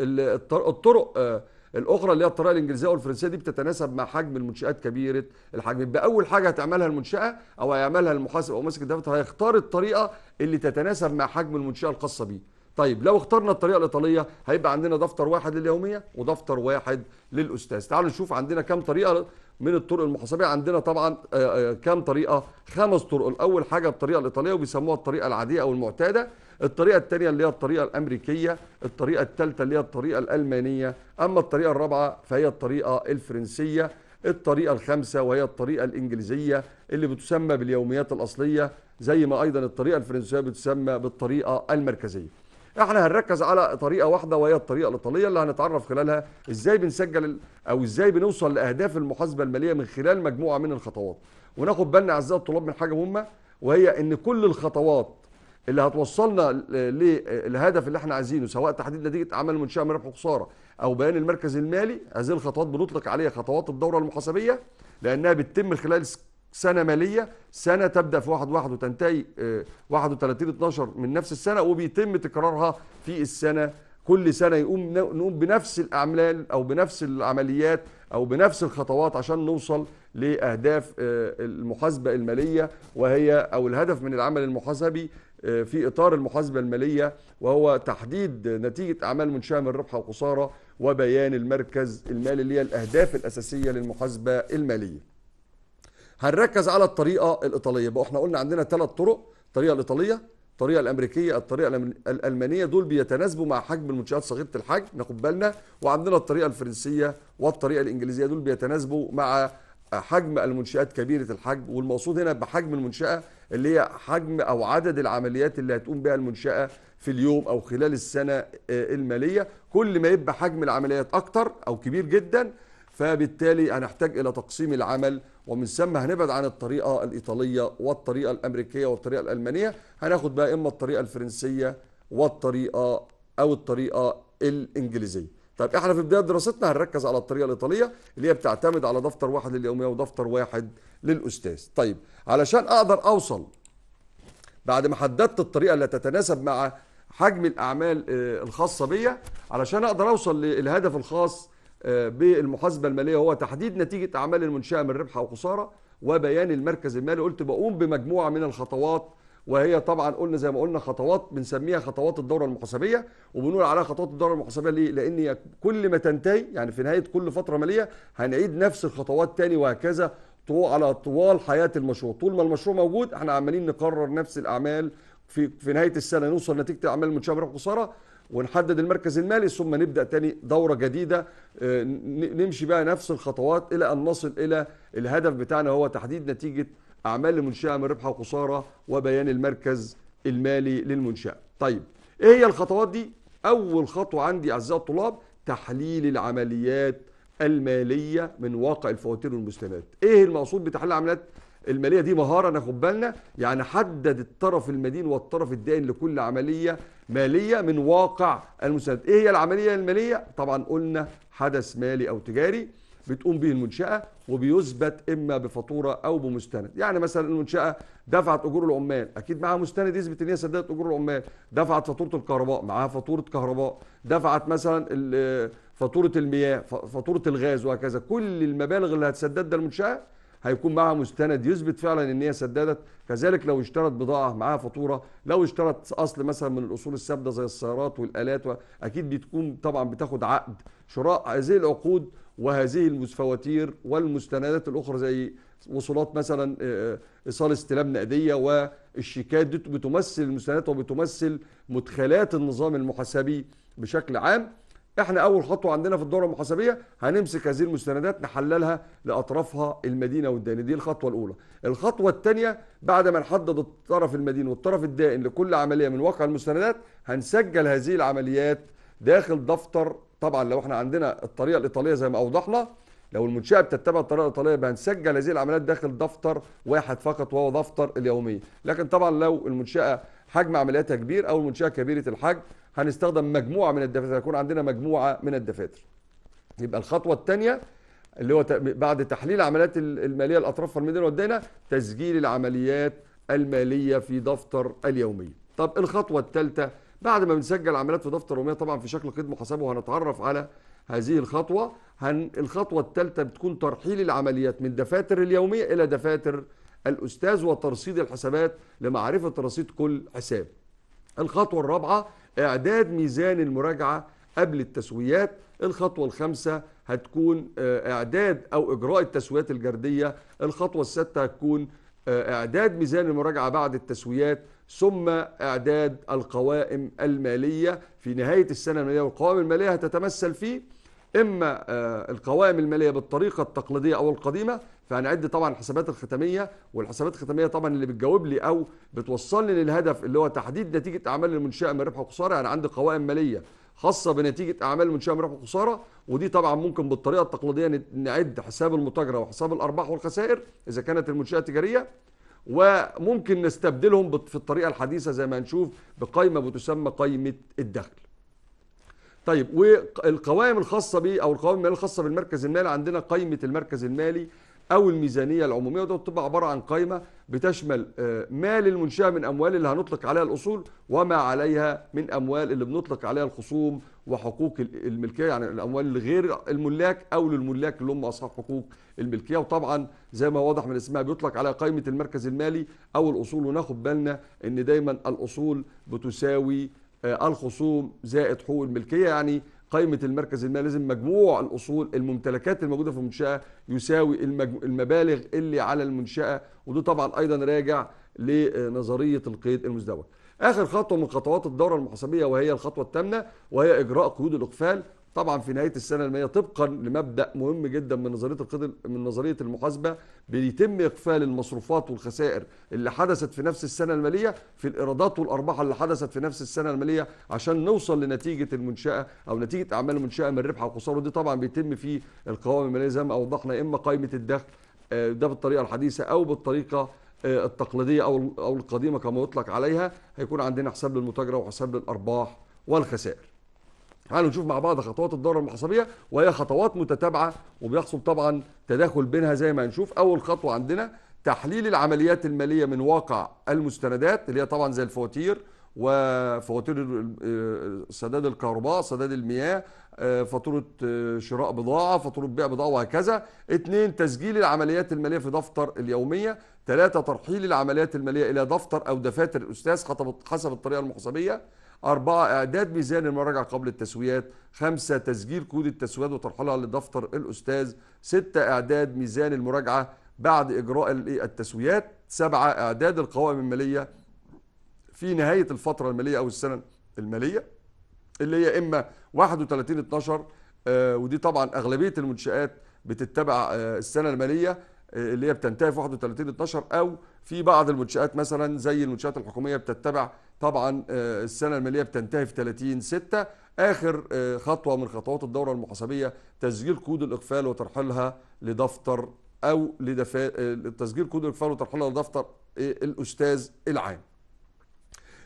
S1: الطرق آه، الاخرى اللي هي الطريقه الانجليزيه والفرنسيه دي بتتناسب مع حجم المنشات كبيره الحجم يبقى اول حاجه هتعملها المنشاه او هيعملها المحاسب او ماسك الدفع هيختار الطريقه اللي تتناسب مع حجم المنشاه الخاصه بيه طيب لو اخترنا الطريقه الايطاليه هيبقى عندنا دفتر واحد لليوميه ودفتر واحد للاستاذ تعالوا نشوف عندنا كام طريقه من الطرق المحاسبيه عندنا طبعا آه، آه، كام طريقه خمس طرق الاول حاجه الطريقه الايطاليه وبيسموها الطريقه العاديه او المعتاده الطريقه الثانيه اللي هي الطريقه الامريكيه الطريقه الثالثه اللي هي الطريقه الالمانيه اما الطريقه الرابعه فهي الطريقه الفرنسيه الطريقه الخامسه وهي الطريقه الانجليزيه اللي بتسمى باليوميات الاصليه زي ما ايضا الطريقه الفرنسيه بتسمى بالطريقه المركزيه احنا هنركز على طريقه واحده وهي الطريقه الايطاليه اللي هنتعرف خلالها ازاي بنسجل او ازاي بنوصل لاهداف المحاسبه الماليه من خلال مجموعه من الخطوات وناخد بالنا اعزائي الطلاب من حاجه مهمه وهي ان كل الخطوات اللي هتوصلنا للهدف اللي احنا عايزينه سواء تحديد نتيجه اعمال المنشاه من ربح وخساره او بيان المركز المالي هذه الخطوات بنطلق عليها خطوات الدوره المحاسبيه لانها بتتم خلال سنة مالية سنة تبدأ في 1 1 وتنتهي 31 آه، 12 من نفس السنة وبيتم تكرارها في السنة كل سنة يقوم نقوم بنفس الأعمال أو بنفس العمليات أو بنفس الخطوات عشان نوصل لأهداف آه، المحاسبة المالية وهي أو الهدف من العمل المحاسبي آه، في إطار المحاسبة المالية وهو تحديد نتيجة أعمال منشأة من ربح وخسارة وبيان المركز المالي اللي هي الأهداف الأساسية للمحاسبة المالية هنركز على الطريقه الايطاليه بقى احنا قلنا عندنا ثلاث طرق الطريقه الايطاليه الطريقه الامريكيه الطريقه الالمانيه دول بيتناسبوا مع حجم المنشات صغيره الحجم ناخد بالنا وعندنا الطريقه الفرنسيه والطريقه الانجليزيه دول بيتناسبوا مع حجم المنشات كبيره الحجم والمقصود هنا بحجم المنشاه اللي هي حجم او عدد العمليات اللي هتقوم بها المنشاه في اليوم او خلال السنه آه، الماليه كل ما يبقى حجم العمليات اكتر او كبير جدا فبالتالي هنحتاج الى تقسيم العمل ومن ثم هنبعد عن الطريقه الايطاليه والطريقه الامريكيه والطريقه الالمانيه هناخد بقى اما الطريقه الفرنسيه والطريقه او الطريقه الانجليزيه طب احنا في بدايه دراستنا هنركز على الطريقه الايطاليه اللي هي بتعتمد على دفتر واحد لليوميه ودفتر واحد للاستاذ طيب علشان اقدر اوصل بعد ما حددت الطريقه اللي تتناسب مع حجم الاعمال آه، الخاصه بيا علشان اقدر اوصل للهدف الخاص بالمحاسبه الماليه هو تحديد نتيجه اعمال المنشاه من ربح او خساره وبيان المركز المالي قلت بقوم بمجموعه من الخطوات وهي طبعا قلنا زي ما قلنا خطوات بنسميها خطوات الدوره المحاسبيه وبنقول عليها خطوات الدوره المحاسبيه ليه؟ لان كل ما تنتهي يعني في نهايه كل فتره ماليه هنعيد نفس الخطوات تاني وهكذا على طوال حياه المشروع، طول ما المشروع موجود احنا عمالين نقرر نفس الاعمال في في نهايه السنه نوصل نتيجه الاعمال المنشاه بربح وخساره ونحدد المركز المالي ثم نبدا تاني دوره جديده آه، نمشي بقى نفس الخطوات الى ان نصل الى الهدف بتاعنا هو تحديد نتيجه اعمال المنشاه من ربح وخساره وبيان المركز المالي للمنشاه. طيب ايه هي الخطوات دي؟ اول خطوه عندي اعزائي الطلاب تحليل العمليات الماليه من واقع الفواتير والمستندات. ايه المقصود بتحليل العمليات الماليه دي مهاره ناخد بالنا يعني حدد الطرف المدين والطرف الدائن لكل عمليه ماليه من واقع المساند ايه هي العمليه الماليه طبعا قلنا حدث مالي او تجاري بتقوم به المنشاه وبيثبت اما بفاتوره او بمستند يعني مثلا المنشاه دفعت اجور العمال اكيد معاها مستند يثبت ان هي سددت اجور العمال دفعت فاتوره الكهرباء معاها فاتوره كهرباء دفعت مثلا فاتوره المياه فاتوره الغاز وهكذا كل المبالغ اللي هتسددها المنشاه هيكون معها مستند يثبت فعلا ان هي سددت كذلك لو اشترت بضاعه معاها فاتوره لو اشترت اصل مثلا من الاصول السابده زي السيارات والالات اكيد بتكون طبعا بتاخد عقد شراء هذه العقود وهذه الفواتير والمستندات الاخرى زي وصولات مثلا آه، آه، ايصال استلام نقديه والشيكات دي بتمثل المستندات وبتمثل مدخلات النظام المحاسبي بشكل عام احنا اول خطوه عندنا في الدوره المحاسبيه هنمسك هذه المستندات نحللها لاطرافها المدينه والدائن دي الخطوه الاولى الخطوه الثانيه بعد ما نحدد الطرف المدين والطرف الدائن لكل عمليه من واقع المستندات هنسجل هذه العمليات داخل دفتر طبعا لو احنا عندنا الطريقه الايطاليه زي ما اوضحنا لو المنشاه بتتبع الطريقه الايطاليه بنسجل هذه العمليات داخل دفتر واحد فقط وهو دفتر اليوميه لكن طبعا لو المنشاه حجم عملياتها كبير او المنشاه كبيره الحجم هنستخدم مجموعه من الدفاتر هيكون عندنا مجموعه من الدفاتر يبقى الخطوه الثانيه اللي هو بعد تحليل عمليات الماليه الاطراف والمدن ودينا تسجيل العمليات الماليه في دفتر اليوميه طب الخطوه الثالثه بعد ما بنسجل عمليات في دفتر اليوميه طبعا في شكل قيد محاسبه وهنتعرف على هذه الخطوه هن الخطوه الثالثه بتكون ترحيل العمليات من دفاتر اليوميه الى دفاتر الاستاذ وترصيد الحسابات لمعرفه رصيد كل حساب الخطوه الرابعه إعداد ميزان المراجعة قبل التسويات الخطوة الخامسة هتكون آه، إعداد أو إجراء التسويات الجردية الخطوة السادسة هتكون آه، إعداد ميزان المراجعة بعد التسويات ثم إعداد القوائم المالية في نهاية السنة المالية والقوائم المالية هتتمثل في إما آه، القوائم المالية بالطريقة التقليدية أو القديمة فهنعد طبعا الحسابات الختاميه والحسابات الختاميه طبعا اللي بتجاوب لي او بتوصلني للهدف اللي هو تحديد نتيجه اعمال المنشاه من ربح وخساره انا عندي قوائم ماليه خاصه بنتيجه اعمال المنشاه من ربح وخساره ودي طبعا ممكن بالطريقه التقليديه نعد حساب المتاجره وحساب الارباح والخسائر اذا كانت المنشاه تجاريه وممكن نستبدلهم في الطريقه الحديثه زي ما هنشوف بقائمه بتسمى قائمه الدخل طيب والقوائم الخاصه بيه او القوائم الماليه الخاصه بالمركز المالي عندنا قائمه المركز المالي او الميزانيه العموميه وده بتبقى عباره عن قائمه بتشمل آه، ما للمنشاه من اموال اللي هنطلق عليها الاصول وما عليها من اموال اللي بنطلق عليها الخصوم وحقوق الملكيه يعني الاموال لغير الملاك او للملاك اللي هم اصحاب حقوق الملكيه وطبعا زي ما واضح من اسمها بيطلق عليها قائمه المركز المالي او الاصول وناخد بالنا ان دايما الاصول بتساوي آه، الخصوم زائد حقوق الملكيه يعني قائمه المركز المالي لازم مجموع الاصول الممتلكات الموجوده في المنشاه يساوي المبالغ اللي على المنشاه وده طبعا ايضا راجع لنظريه القيد المزدوج. اخر خطوه من خطوات الدوره المحاسبيه وهي الخطوه الثامنه وهي اجراء قيود الاقفال طبعا في نهايه السنه الماليه طبقا لمبدا مهم جدا من نظريه القدر من نظريه المحاسبه بيتم اقفال المصروفات والخسائر اللي حدثت في نفس السنه الماليه في الايرادات والارباح اللي حدثت في نفس السنه الماليه عشان نوصل لنتيجه المنشاه او نتيجه اعمال المنشاه من ربح وخساره ودي طبعا بيتم في القوائم الماليه زي ما اوضحنا اما قائمه الدخل آه، ده بالطريقه الحديثه او بالطريقه آه، التقليديه او او القديمه كما يطلق عليها هيكون عندنا حساب للمتاجره وحساب للارباح والخسائر تعالوا نشوف مع بعض خطوات الدوره المحصبيه وهي خطوات متتابعه وبيحصل طبعا تداخل بينها زي ما هنشوف اول خطوه عندنا تحليل العمليات الماليه من واقع المستندات اللي هي طبعا زي الفواتير وفواتير آه، سداد الكهرباء سداد المياه آه، فاتورة آه، شراء بضاعة فاتورة بيع بضاعة وهكذا اثنين تسجيل العمليات المالية في دفتر اليومية ثلاثة ترحيل العمليات المالية إلى دفتر أو دفاتر الأستاذ حسب الطريقة المحسبية أربعة إعداد ميزان المراجعة قبل التسويات خمسة تسجيل كود التسويات وترحيلها لدفتر الأستاذ ستة إعداد ميزان المراجعة بعد إجراء التسويات سبعة إعداد القوائم المالية في نهاية الفترة المالية أو السنة المالية اللي هي إما 31 12 آه، ودي طبعا أغلبية المنشآت بتتبع آه، السنة المالية آه، اللي هي بتنتهي في 31 12 أو في بعض المنشآت مثلا زي المنشآت الحكومية بتتبع طبعا آه، السنه الماليه بتنتهي في 30 6 اخر آه، خطوه من خطوات الدوره المحاسبيه تسجيل كود الاقفال وترحيلها لدفتر او لدفا... آه، تسجيل كود الاقفال وترحيلها لدفتر الاستاذ العام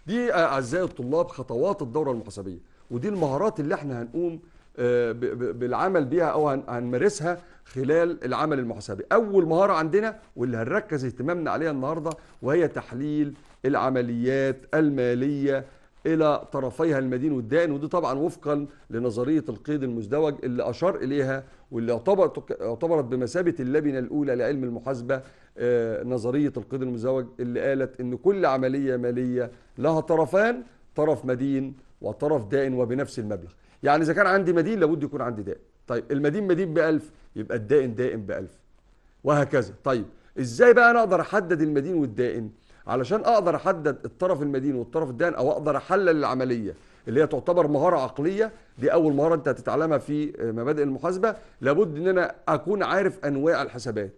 S1: دي اعزائي الطلاب خطوات الدوره المحاسبيه ودي المهارات اللي احنا هنقوم آه، بالعمل بيها او هنمارسها خلال العمل المحاسبي اول مهاره عندنا واللي هنركز اهتمامنا عليها النهارده وهي تحليل العمليات الماليه الى طرفيها المدين والدائن ودي طبعا وفقا لنظريه القيد المزدوج اللي اشار اليها واللي اعتبرت بمثابه اللبنه الاولى لعلم المحاسبه آه، نظريه القيد المزدوج اللي قالت ان كل عمليه ماليه لها طرفان طرف مدين وطرف دائن وبنفس المبلغ يعني اذا كان عندي مدين لابد يكون عندي دائن طيب المدين مدين ب 1000 يبقى الدائن دائن ب 1000 وهكذا طيب ازاي بقى انا اقدر احدد المدين والدائن علشان اقدر احدد الطرف المدين والطرف الدائن او اقدر احلل العمليه اللي هي تعتبر مهاره عقليه دي اول مهاره انت هتتعلمها في مبادئ المحاسبه لابد ان انا اكون عارف انواع الحسابات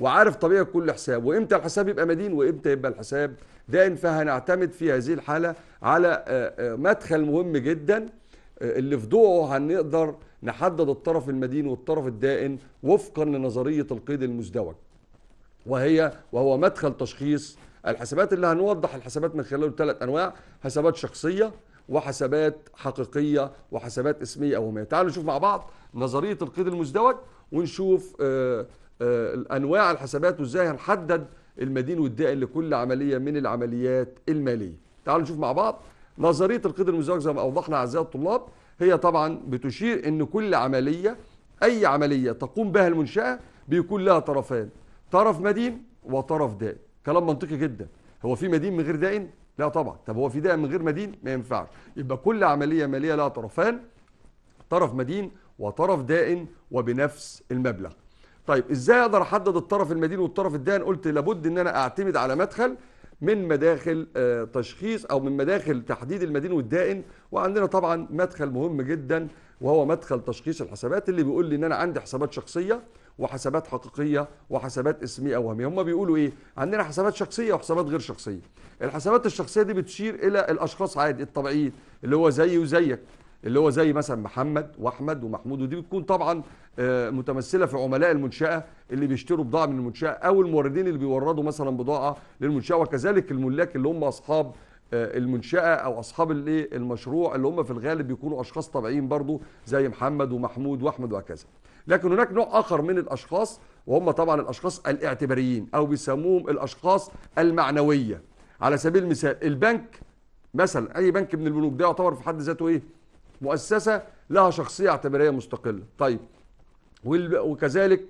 S1: وعارف طبيعه كل حساب وامتى الحساب يبقى مدين وامتى يبقى الحساب دائن فهنعتمد في هذه الحاله على آه، آه، مدخل مهم جدا آه، اللي في ضوءه هنقدر نحدد الطرف المدين والطرف الدائن وفقا لنظريه القيد المزدوج وهي وهو مدخل تشخيص الحسابات اللي هنوضح الحسابات من خلاله ثلاث انواع حسابات شخصيه وحسابات حقيقيه وحسابات اسميه او هميه تعالوا نشوف مع بعض نظريه القيد المزدوج ونشوف آه، آه، انواع الحسابات وازاي هنحدد المدين والدائن لكل عمليه من العمليات الماليه تعالوا نشوف مع بعض نظريه القيد المزدوج زي ما اوضحنا اعزائي الطلاب هي طبعا بتشير ان كل عمليه اي عمليه تقوم بها المنشاه بيكون لها طرفان طرف مدين وطرف دائن كلام منطقي جدا هو في مدين من غير دائن لا طبعا طب هو في دائن من غير مدين ما ينفعش يبقى كل عمليه ماليه لها طرفان طرف مدين وطرف دائن وبنفس المبلغ طيب ازاي اقدر احدد الطرف المدين والطرف الدائن قلت لابد ان انا اعتمد على مدخل من مداخل آه، تشخيص او من مداخل تحديد المدين والدائن وعندنا طبعا مدخل مهم جدا وهو مدخل تشخيص الحسابات اللي بيقول لي ان انا عندي حسابات شخصيه وحسابات حقيقيه وحسابات اسميه او وهميه هم بيقولوا ايه عندنا حسابات شخصيه وحسابات غير شخصيه الحسابات الشخصيه دي بتشير الى الاشخاص عادي الطبيعيين اللي هو زيي وزيك اللي هو زي مثلا محمد واحمد ومحمود ودي بتكون طبعا آه، متمثله في عملاء المنشاه اللي بيشتروا بضاعه من المنشاه او الموردين اللي بيوردوا مثلا بضاعه للمنشاه وكذلك الملاك اللي هم اصحاب آه، المنشأة أو أصحاب المشروع اللي هم في الغالب بيكونوا أشخاص طبيعيين برضو زي محمد ومحمود وأحمد وهكذا لكن هناك نوع آخر من الأشخاص وهم طبعا الأشخاص الاعتباريين أو بيسموهم الأشخاص المعنوية على سبيل المثال البنك مثلا أي بنك من البنوك ده يعتبر في حد ذاته إيه مؤسسه لها شخصيه اعتباريه مستقله طيب وكذلك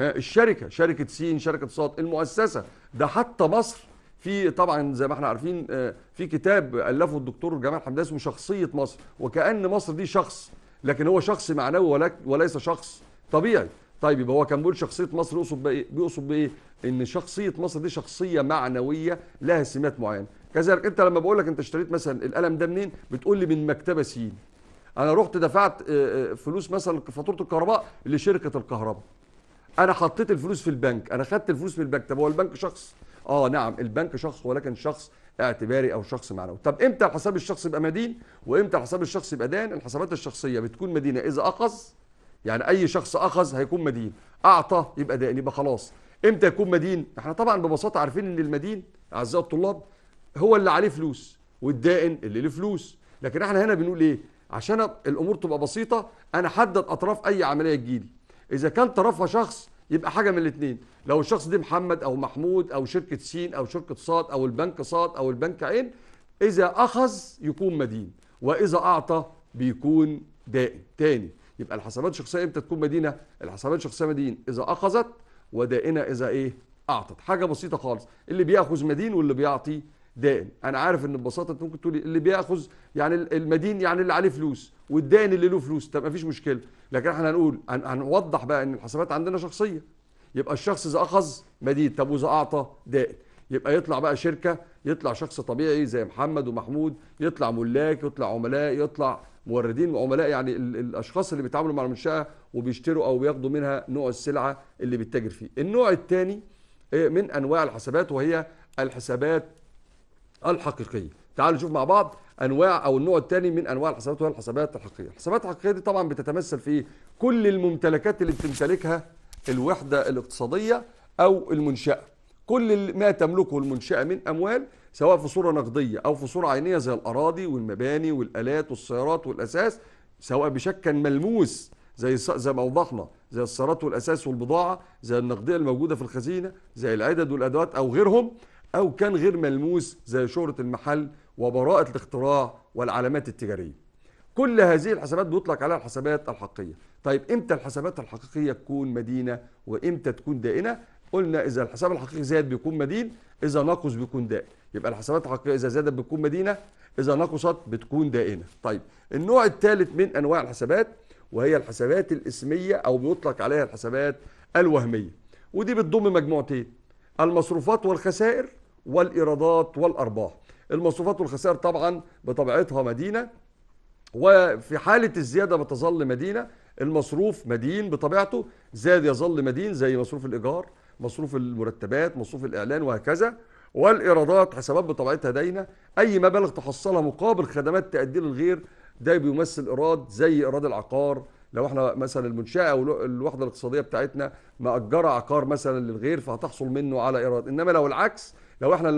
S1: الشركه شركه سين شركه صاد المؤسسه ده حتى مصر في طبعا زي ما احنا عارفين آه، في كتاب الفه الدكتور جمال حمدان اسمه شخصيه مصر وكان مصر دي شخص لكن هو شخص معنوي وليس شخص طبيعي طيب يبقى هو كان بيقول شخصيه مصر يقصد بايه بيقصد بايه ان شخصيه مصر دي شخصيه معنويه لها سمات معينه كذلك انت لما بقول لك انت اشتريت مثلا القلم ده منين بتقول لي من مكتبه سين انا رحت دفعت آه، آه، فلوس مثلا فاتوره الكهرباء لشركه الكهرباء انا حطيت الفلوس في البنك انا خدت الفلوس من البنك طب هو البنك شخص اه نعم البنك شخص ولكن شخص اعتباري او شخص معنوي طب امتى الحساب الشخصي يبقى مدين وامتى الحساب الشخصي يبقى دان الحسابات الشخصيه بتكون مدينه اذا اخذ يعني اي شخص اخذ هيكون مدين اعطى يبقى دان يبقى خلاص امتى يكون مدين احنا طبعا ببساطه عارفين ان المدين اعزائي الطلاب هو اللي عليه فلوس والدائن اللي له فلوس لكن احنا هنا بنقول ايه عشان الامور تبقى بسيطه انا حدد اطراف اي عمليه تجيلي اذا كان طرفها شخص يبقى حاجه من الاثنين لو الشخص ده محمد او محمود او شركه سين او شركه صاد او البنك صاد او البنك عين اذا اخذ يكون مدين واذا اعطى بيكون دائن تاني يبقى الحسابات الشخصيه امتى تكون مدينه الحسابات الشخصيه مدين اذا اخذت ودائنه اذا ايه اعطت حاجه بسيطه خالص اللي بياخذ مدين واللي بيعطي دان انا عارف ان ببساطه انت ممكن تقولي اللي بياخذ يعني المدين يعني اللي عليه فلوس والدائن اللي له فلوس طب مفيش مشكله لكن احنا هنقول هنوضح بقى ان الحسابات عندنا شخصيه يبقى الشخص اذا اخذ مدين طب واذا اعطى دائن يبقى يطلع بقى شركه يطلع شخص طبيعي زي محمد ومحمود يطلع ملاك يطلع عملاء يطلع موردين وعملاء يعني الاشخاص اللي بيتعاملوا مع المنشاه وبيشتروا او بياخدوا منها نوع السلعه اللي بيتاجر فيه النوع الثاني آه، من انواع الحسابات وهي الحسابات الحقيقيه تعالوا نشوف مع بعض انواع او النوع الثاني من انواع الحسابات وهي الحسابات الحقيقيه الحسابات الحقيقيه دي طبعا بتتمثل في كل الممتلكات اللي بتمتلكها الوحده الاقتصاديه او المنشاه كل ما تملكه المنشاه من اموال سواء في صوره نقديه او في صوره عينيه زي الاراضي والمباني والالات والسيارات والاساس سواء بشكل ملموس زي زي ما اوضحنا زي السيارات والاساس والبضاعه زي النقديه الموجوده في الخزينه زي العدد والادوات او غيرهم أو كان غير ملموس زي شهرة المحل وبراءة الاختراع والعلامات التجارية كل هذه الحسابات بيطلق عليها الحسابات الحقيقية طيب إمتى الحسابات الحقيقية تكون مدينة وإمتى تكون دائنة قلنا إذا الحساب الحقيقي زاد بيكون مدين إذا نقص بيكون دائن يبقى الحسابات الحقيقية إذا زادت بتكون مدينة إذا نقصت بتكون دائنة طيب النوع الثالث من أنواع الحسابات وهي الحسابات الاسمية أو بيطلق عليها الحسابات الوهمية ودي بتضم مجموعتين المصروفات والخسائر والإيرادات والأرباح المصروفات والخسائر طبعا بطبيعتها مدينة وفي حالة الزيادة بتظل مدينة المصروف مدين بطبيعته زاد يظل مدين زي مصروف الإيجار مصروف المرتبات مصروف الإعلان وهكذا والإيرادات حسابات بطبيعتها دينة أي مبالغ تحصلها مقابل خدمات تأدي الغير ده بيمثل إيراد زي إيراد العقار لو احنا مثلا المنشاه او الوحده الاقتصاديه بتاعتنا ماجره عقار مثلا للغير فهتحصل منه على ايراد انما لو العكس لو احنا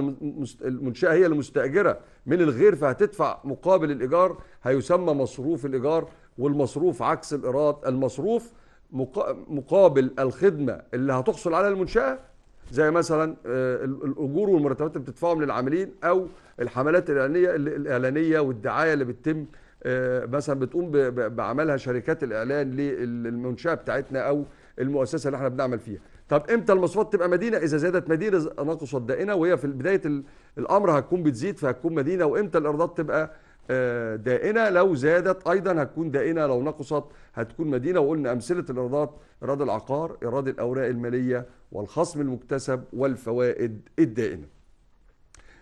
S1: المنشاه هي اللي مستاجره من الغير فهتدفع مقابل الايجار هيسمى مصروف الايجار والمصروف عكس الايراد المصروف مقابل الخدمه اللي هتحصل عليها المنشاه زي مثلا آه، الاجور والمرتبات اللي بتدفعهم للعاملين او الحملات الاعلانيه الاعلانيه والدعايه اللي بتتم آه، مثلا بتقوم بعملها شركات الاعلان للمنشاه بتاعتنا او المؤسسه اللي احنا بنعمل فيها طب امتى المواصفات تبقى مدينه اذا زادت مدينه نقصت دائنه وهي في بدايه الامر هتكون بتزيد فهتكون مدينه وامتى الايرادات تبقى آه، دائنه لو زادت ايضا هتكون دائنه لو نقصت هتكون مدينه وقلنا امثله الايرادات ايراد العقار ايراد الاوراق الماليه والخصم المكتسب والفوائد الدائنه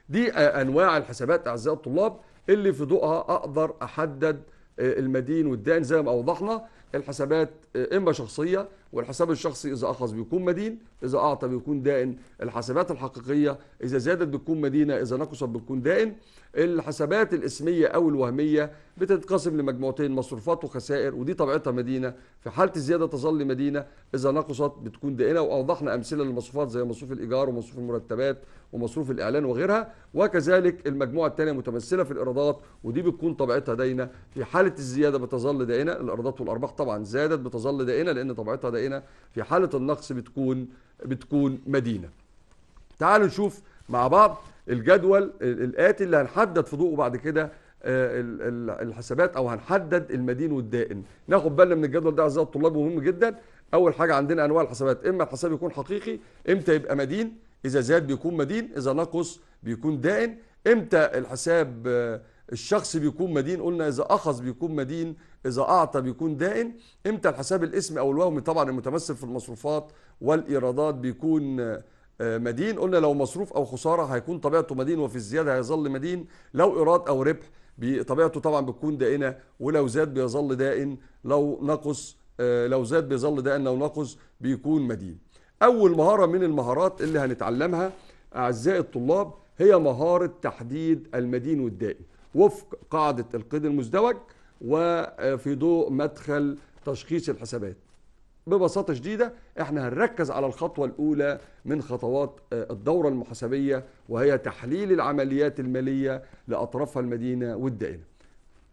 S1: دي آه، انواع الحسابات اعزائي الطلاب اللي في ضوءها اقدر احدد آه، المدين والدائن زي ما اوضحنا الحسابات اما شخصيه والحساب الشخصي إذا أخذ بيكون مدين إذا أعطى بيكون دائن الحسابات الحقيقية إذا زادت بتكون مدينة إذا نقصت بتكون دائن الحسابات الاسمية أو الوهمية بتتقسم لمجموعتين مصروفات وخسائر ودي طبيعتها مدينة في حالة الزيادة تظل مدينة إذا نقصت بتكون دائنة وأوضحنا أمثلة للمصروفات زي مصروف الإيجار ومصروف المرتبات ومصروف الإعلان وغيرها وكذلك المجموعة الثانية متمثلة في الإيرادات ودي بتكون طبيعتها دائنة في حالة الزيادة بتظل دائنة الإيرادات والأرباح طبعا زادت بتظل دائنة لأن طبيعتها دائنة في حالة النقص بتكون بتكون مدينه تعالوا نشوف مع بعض الجدول الاتي اللي هنحدد في ضوءه بعد كده آه، الحسابات او هنحدد المدين والدائن ناخد بالنا من الجدول ده اعزائي الطلاب مهم جدا اول حاجه عندنا انواع الحسابات اما الحساب يكون حقيقي امتى يبقى مدين اذا زاد بيكون مدين اذا نقص بيكون دائن امتى الحساب آه، الشخص بيكون مدين قلنا اذا اخذ بيكون مدين اذا اعطى بيكون دائن امتى الحساب الاسم او الوهمي طبعا المتمثل في المصروفات والايرادات بيكون آه، مدين قلنا لو مصروف او خساره هيكون طبيعته مدين وفي الزياده هيظل مدين لو ايراد او ربح طبيعته طبعا بتكون دائنه ولو زاد بيظل دائن لو نقص آه، لو زاد بيظل دائن لو نقص بيكون مدين اول مهاره من المهارات اللي هنتعلمها اعزائي الطلاب هي مهاره تحديد المدين والدائن وفق قاعده القيد المزدوج وفي ضوء مدخل تشخيص الحسابات ببساطة شديدة احنا هنركز على الخطوة الأولى من خطوات آه، الدورة المحاسبية وهي تحليل العمليات المالية لأطرافها المدينة والدائنة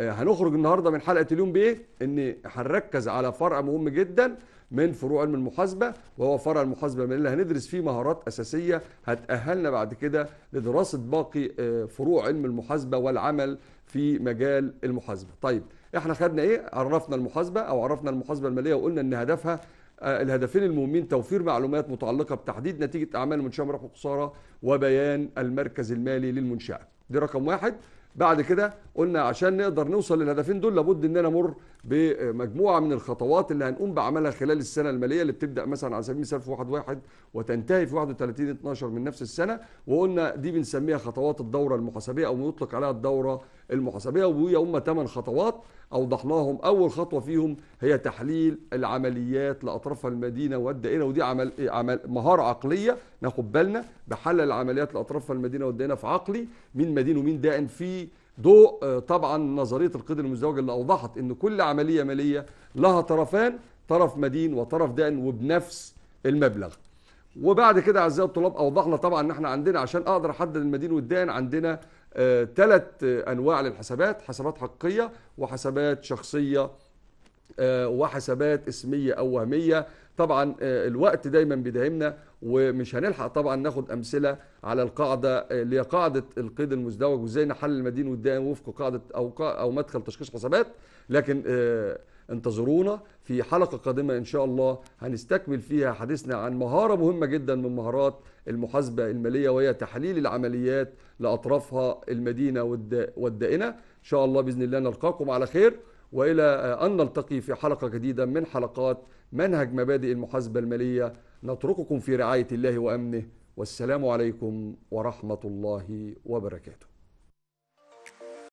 S1: آه، هنخرج النهاردة من حلقة اليوم بإيه؟ إن هنركز على فرع مهم جدا من فروع علم المحاسبة وهو فرع المحاسبة المالية اللي هندرس فيه مهارات أساسية هتأهلنا بعد كده لدراسة باقي آه، فروع علم المحاسبة والعمل في مجال المحاسبة طيب احنا خدنا ايه عرفنا المحاسبه او عرفنا المحاسبه الماليه وقلنا ان هدفها آه، الهدفين المهمين توفير معلومات متعلقه بتحديد نتيجه اعمال المنشاه من وخساره وبيان المركز المالي للمنشاه دي رقم واحد بعد كده قلنا عشان نقدر نوصل للهدفين دول لابد ان انا امر بمجموعه من الخطوات اللي هنقوم بعملها خلال السنه الماليه اللي بتبدا مثلا على سبيل المثال في 1 1 وتنتهي في 31 12 من نفس السنه وقلنا دي بنسميها خطوات الدوره المحاسبيه او يطلق عليها الدوره المحاسبيه وهي هم ثمان خطوات اوضحناهم اول خطوه فيهم هي تحليل العمليات لاطرافها المدينه والدائره ودي عمل, عمل مهاره عقليه ناخد بالنا بحلل العمليات لاطرافها المدينه والدائره في عقلي مين مدين ومين دائن في ضوء آه، طبعا نظريه القيد المزدوج اللي اوضحت ان كل عمليه ماليه لها طرفان طرف مدين وطرف دائن وبنفس المبلغ وبعد كده اعزائي الطلاب اوضحنا طبعا ان احنا عندنا عشان اقدر احدد المدين والدائن عندنا ثلاث آه،, آه انواع للحسابات حسابات حقيقيه وحسابات شخصيه آه وحسابات اسميه او وهميه طبعا آه، الوقت دايما بيداهمنا ومش هنلحق طبعا ناخد امثله على القاعده آه، اللي هي قاعده القيد المزدوج وازاي نحل المدين والدائم وفق قاعده او او مدخل تشخيص حسابات لكن آه، انتظرونا في حلقه قادمه ان شاء الله هنستكمل فيها حديثنا عن مهاره مهمه جدا من مهارات المحاسبه الماليه وهي تحليل العمليات لاطرافها المدينه والدائنه ان شاء الله باذن الله نلقاكم على خير والى ان نلتقي في حلقه جديده من حلقات منهج مبادئ المحاسبه الماليه نترككم في رعايه الله وامنه والسلام عليكم ورحمه الله وبركاته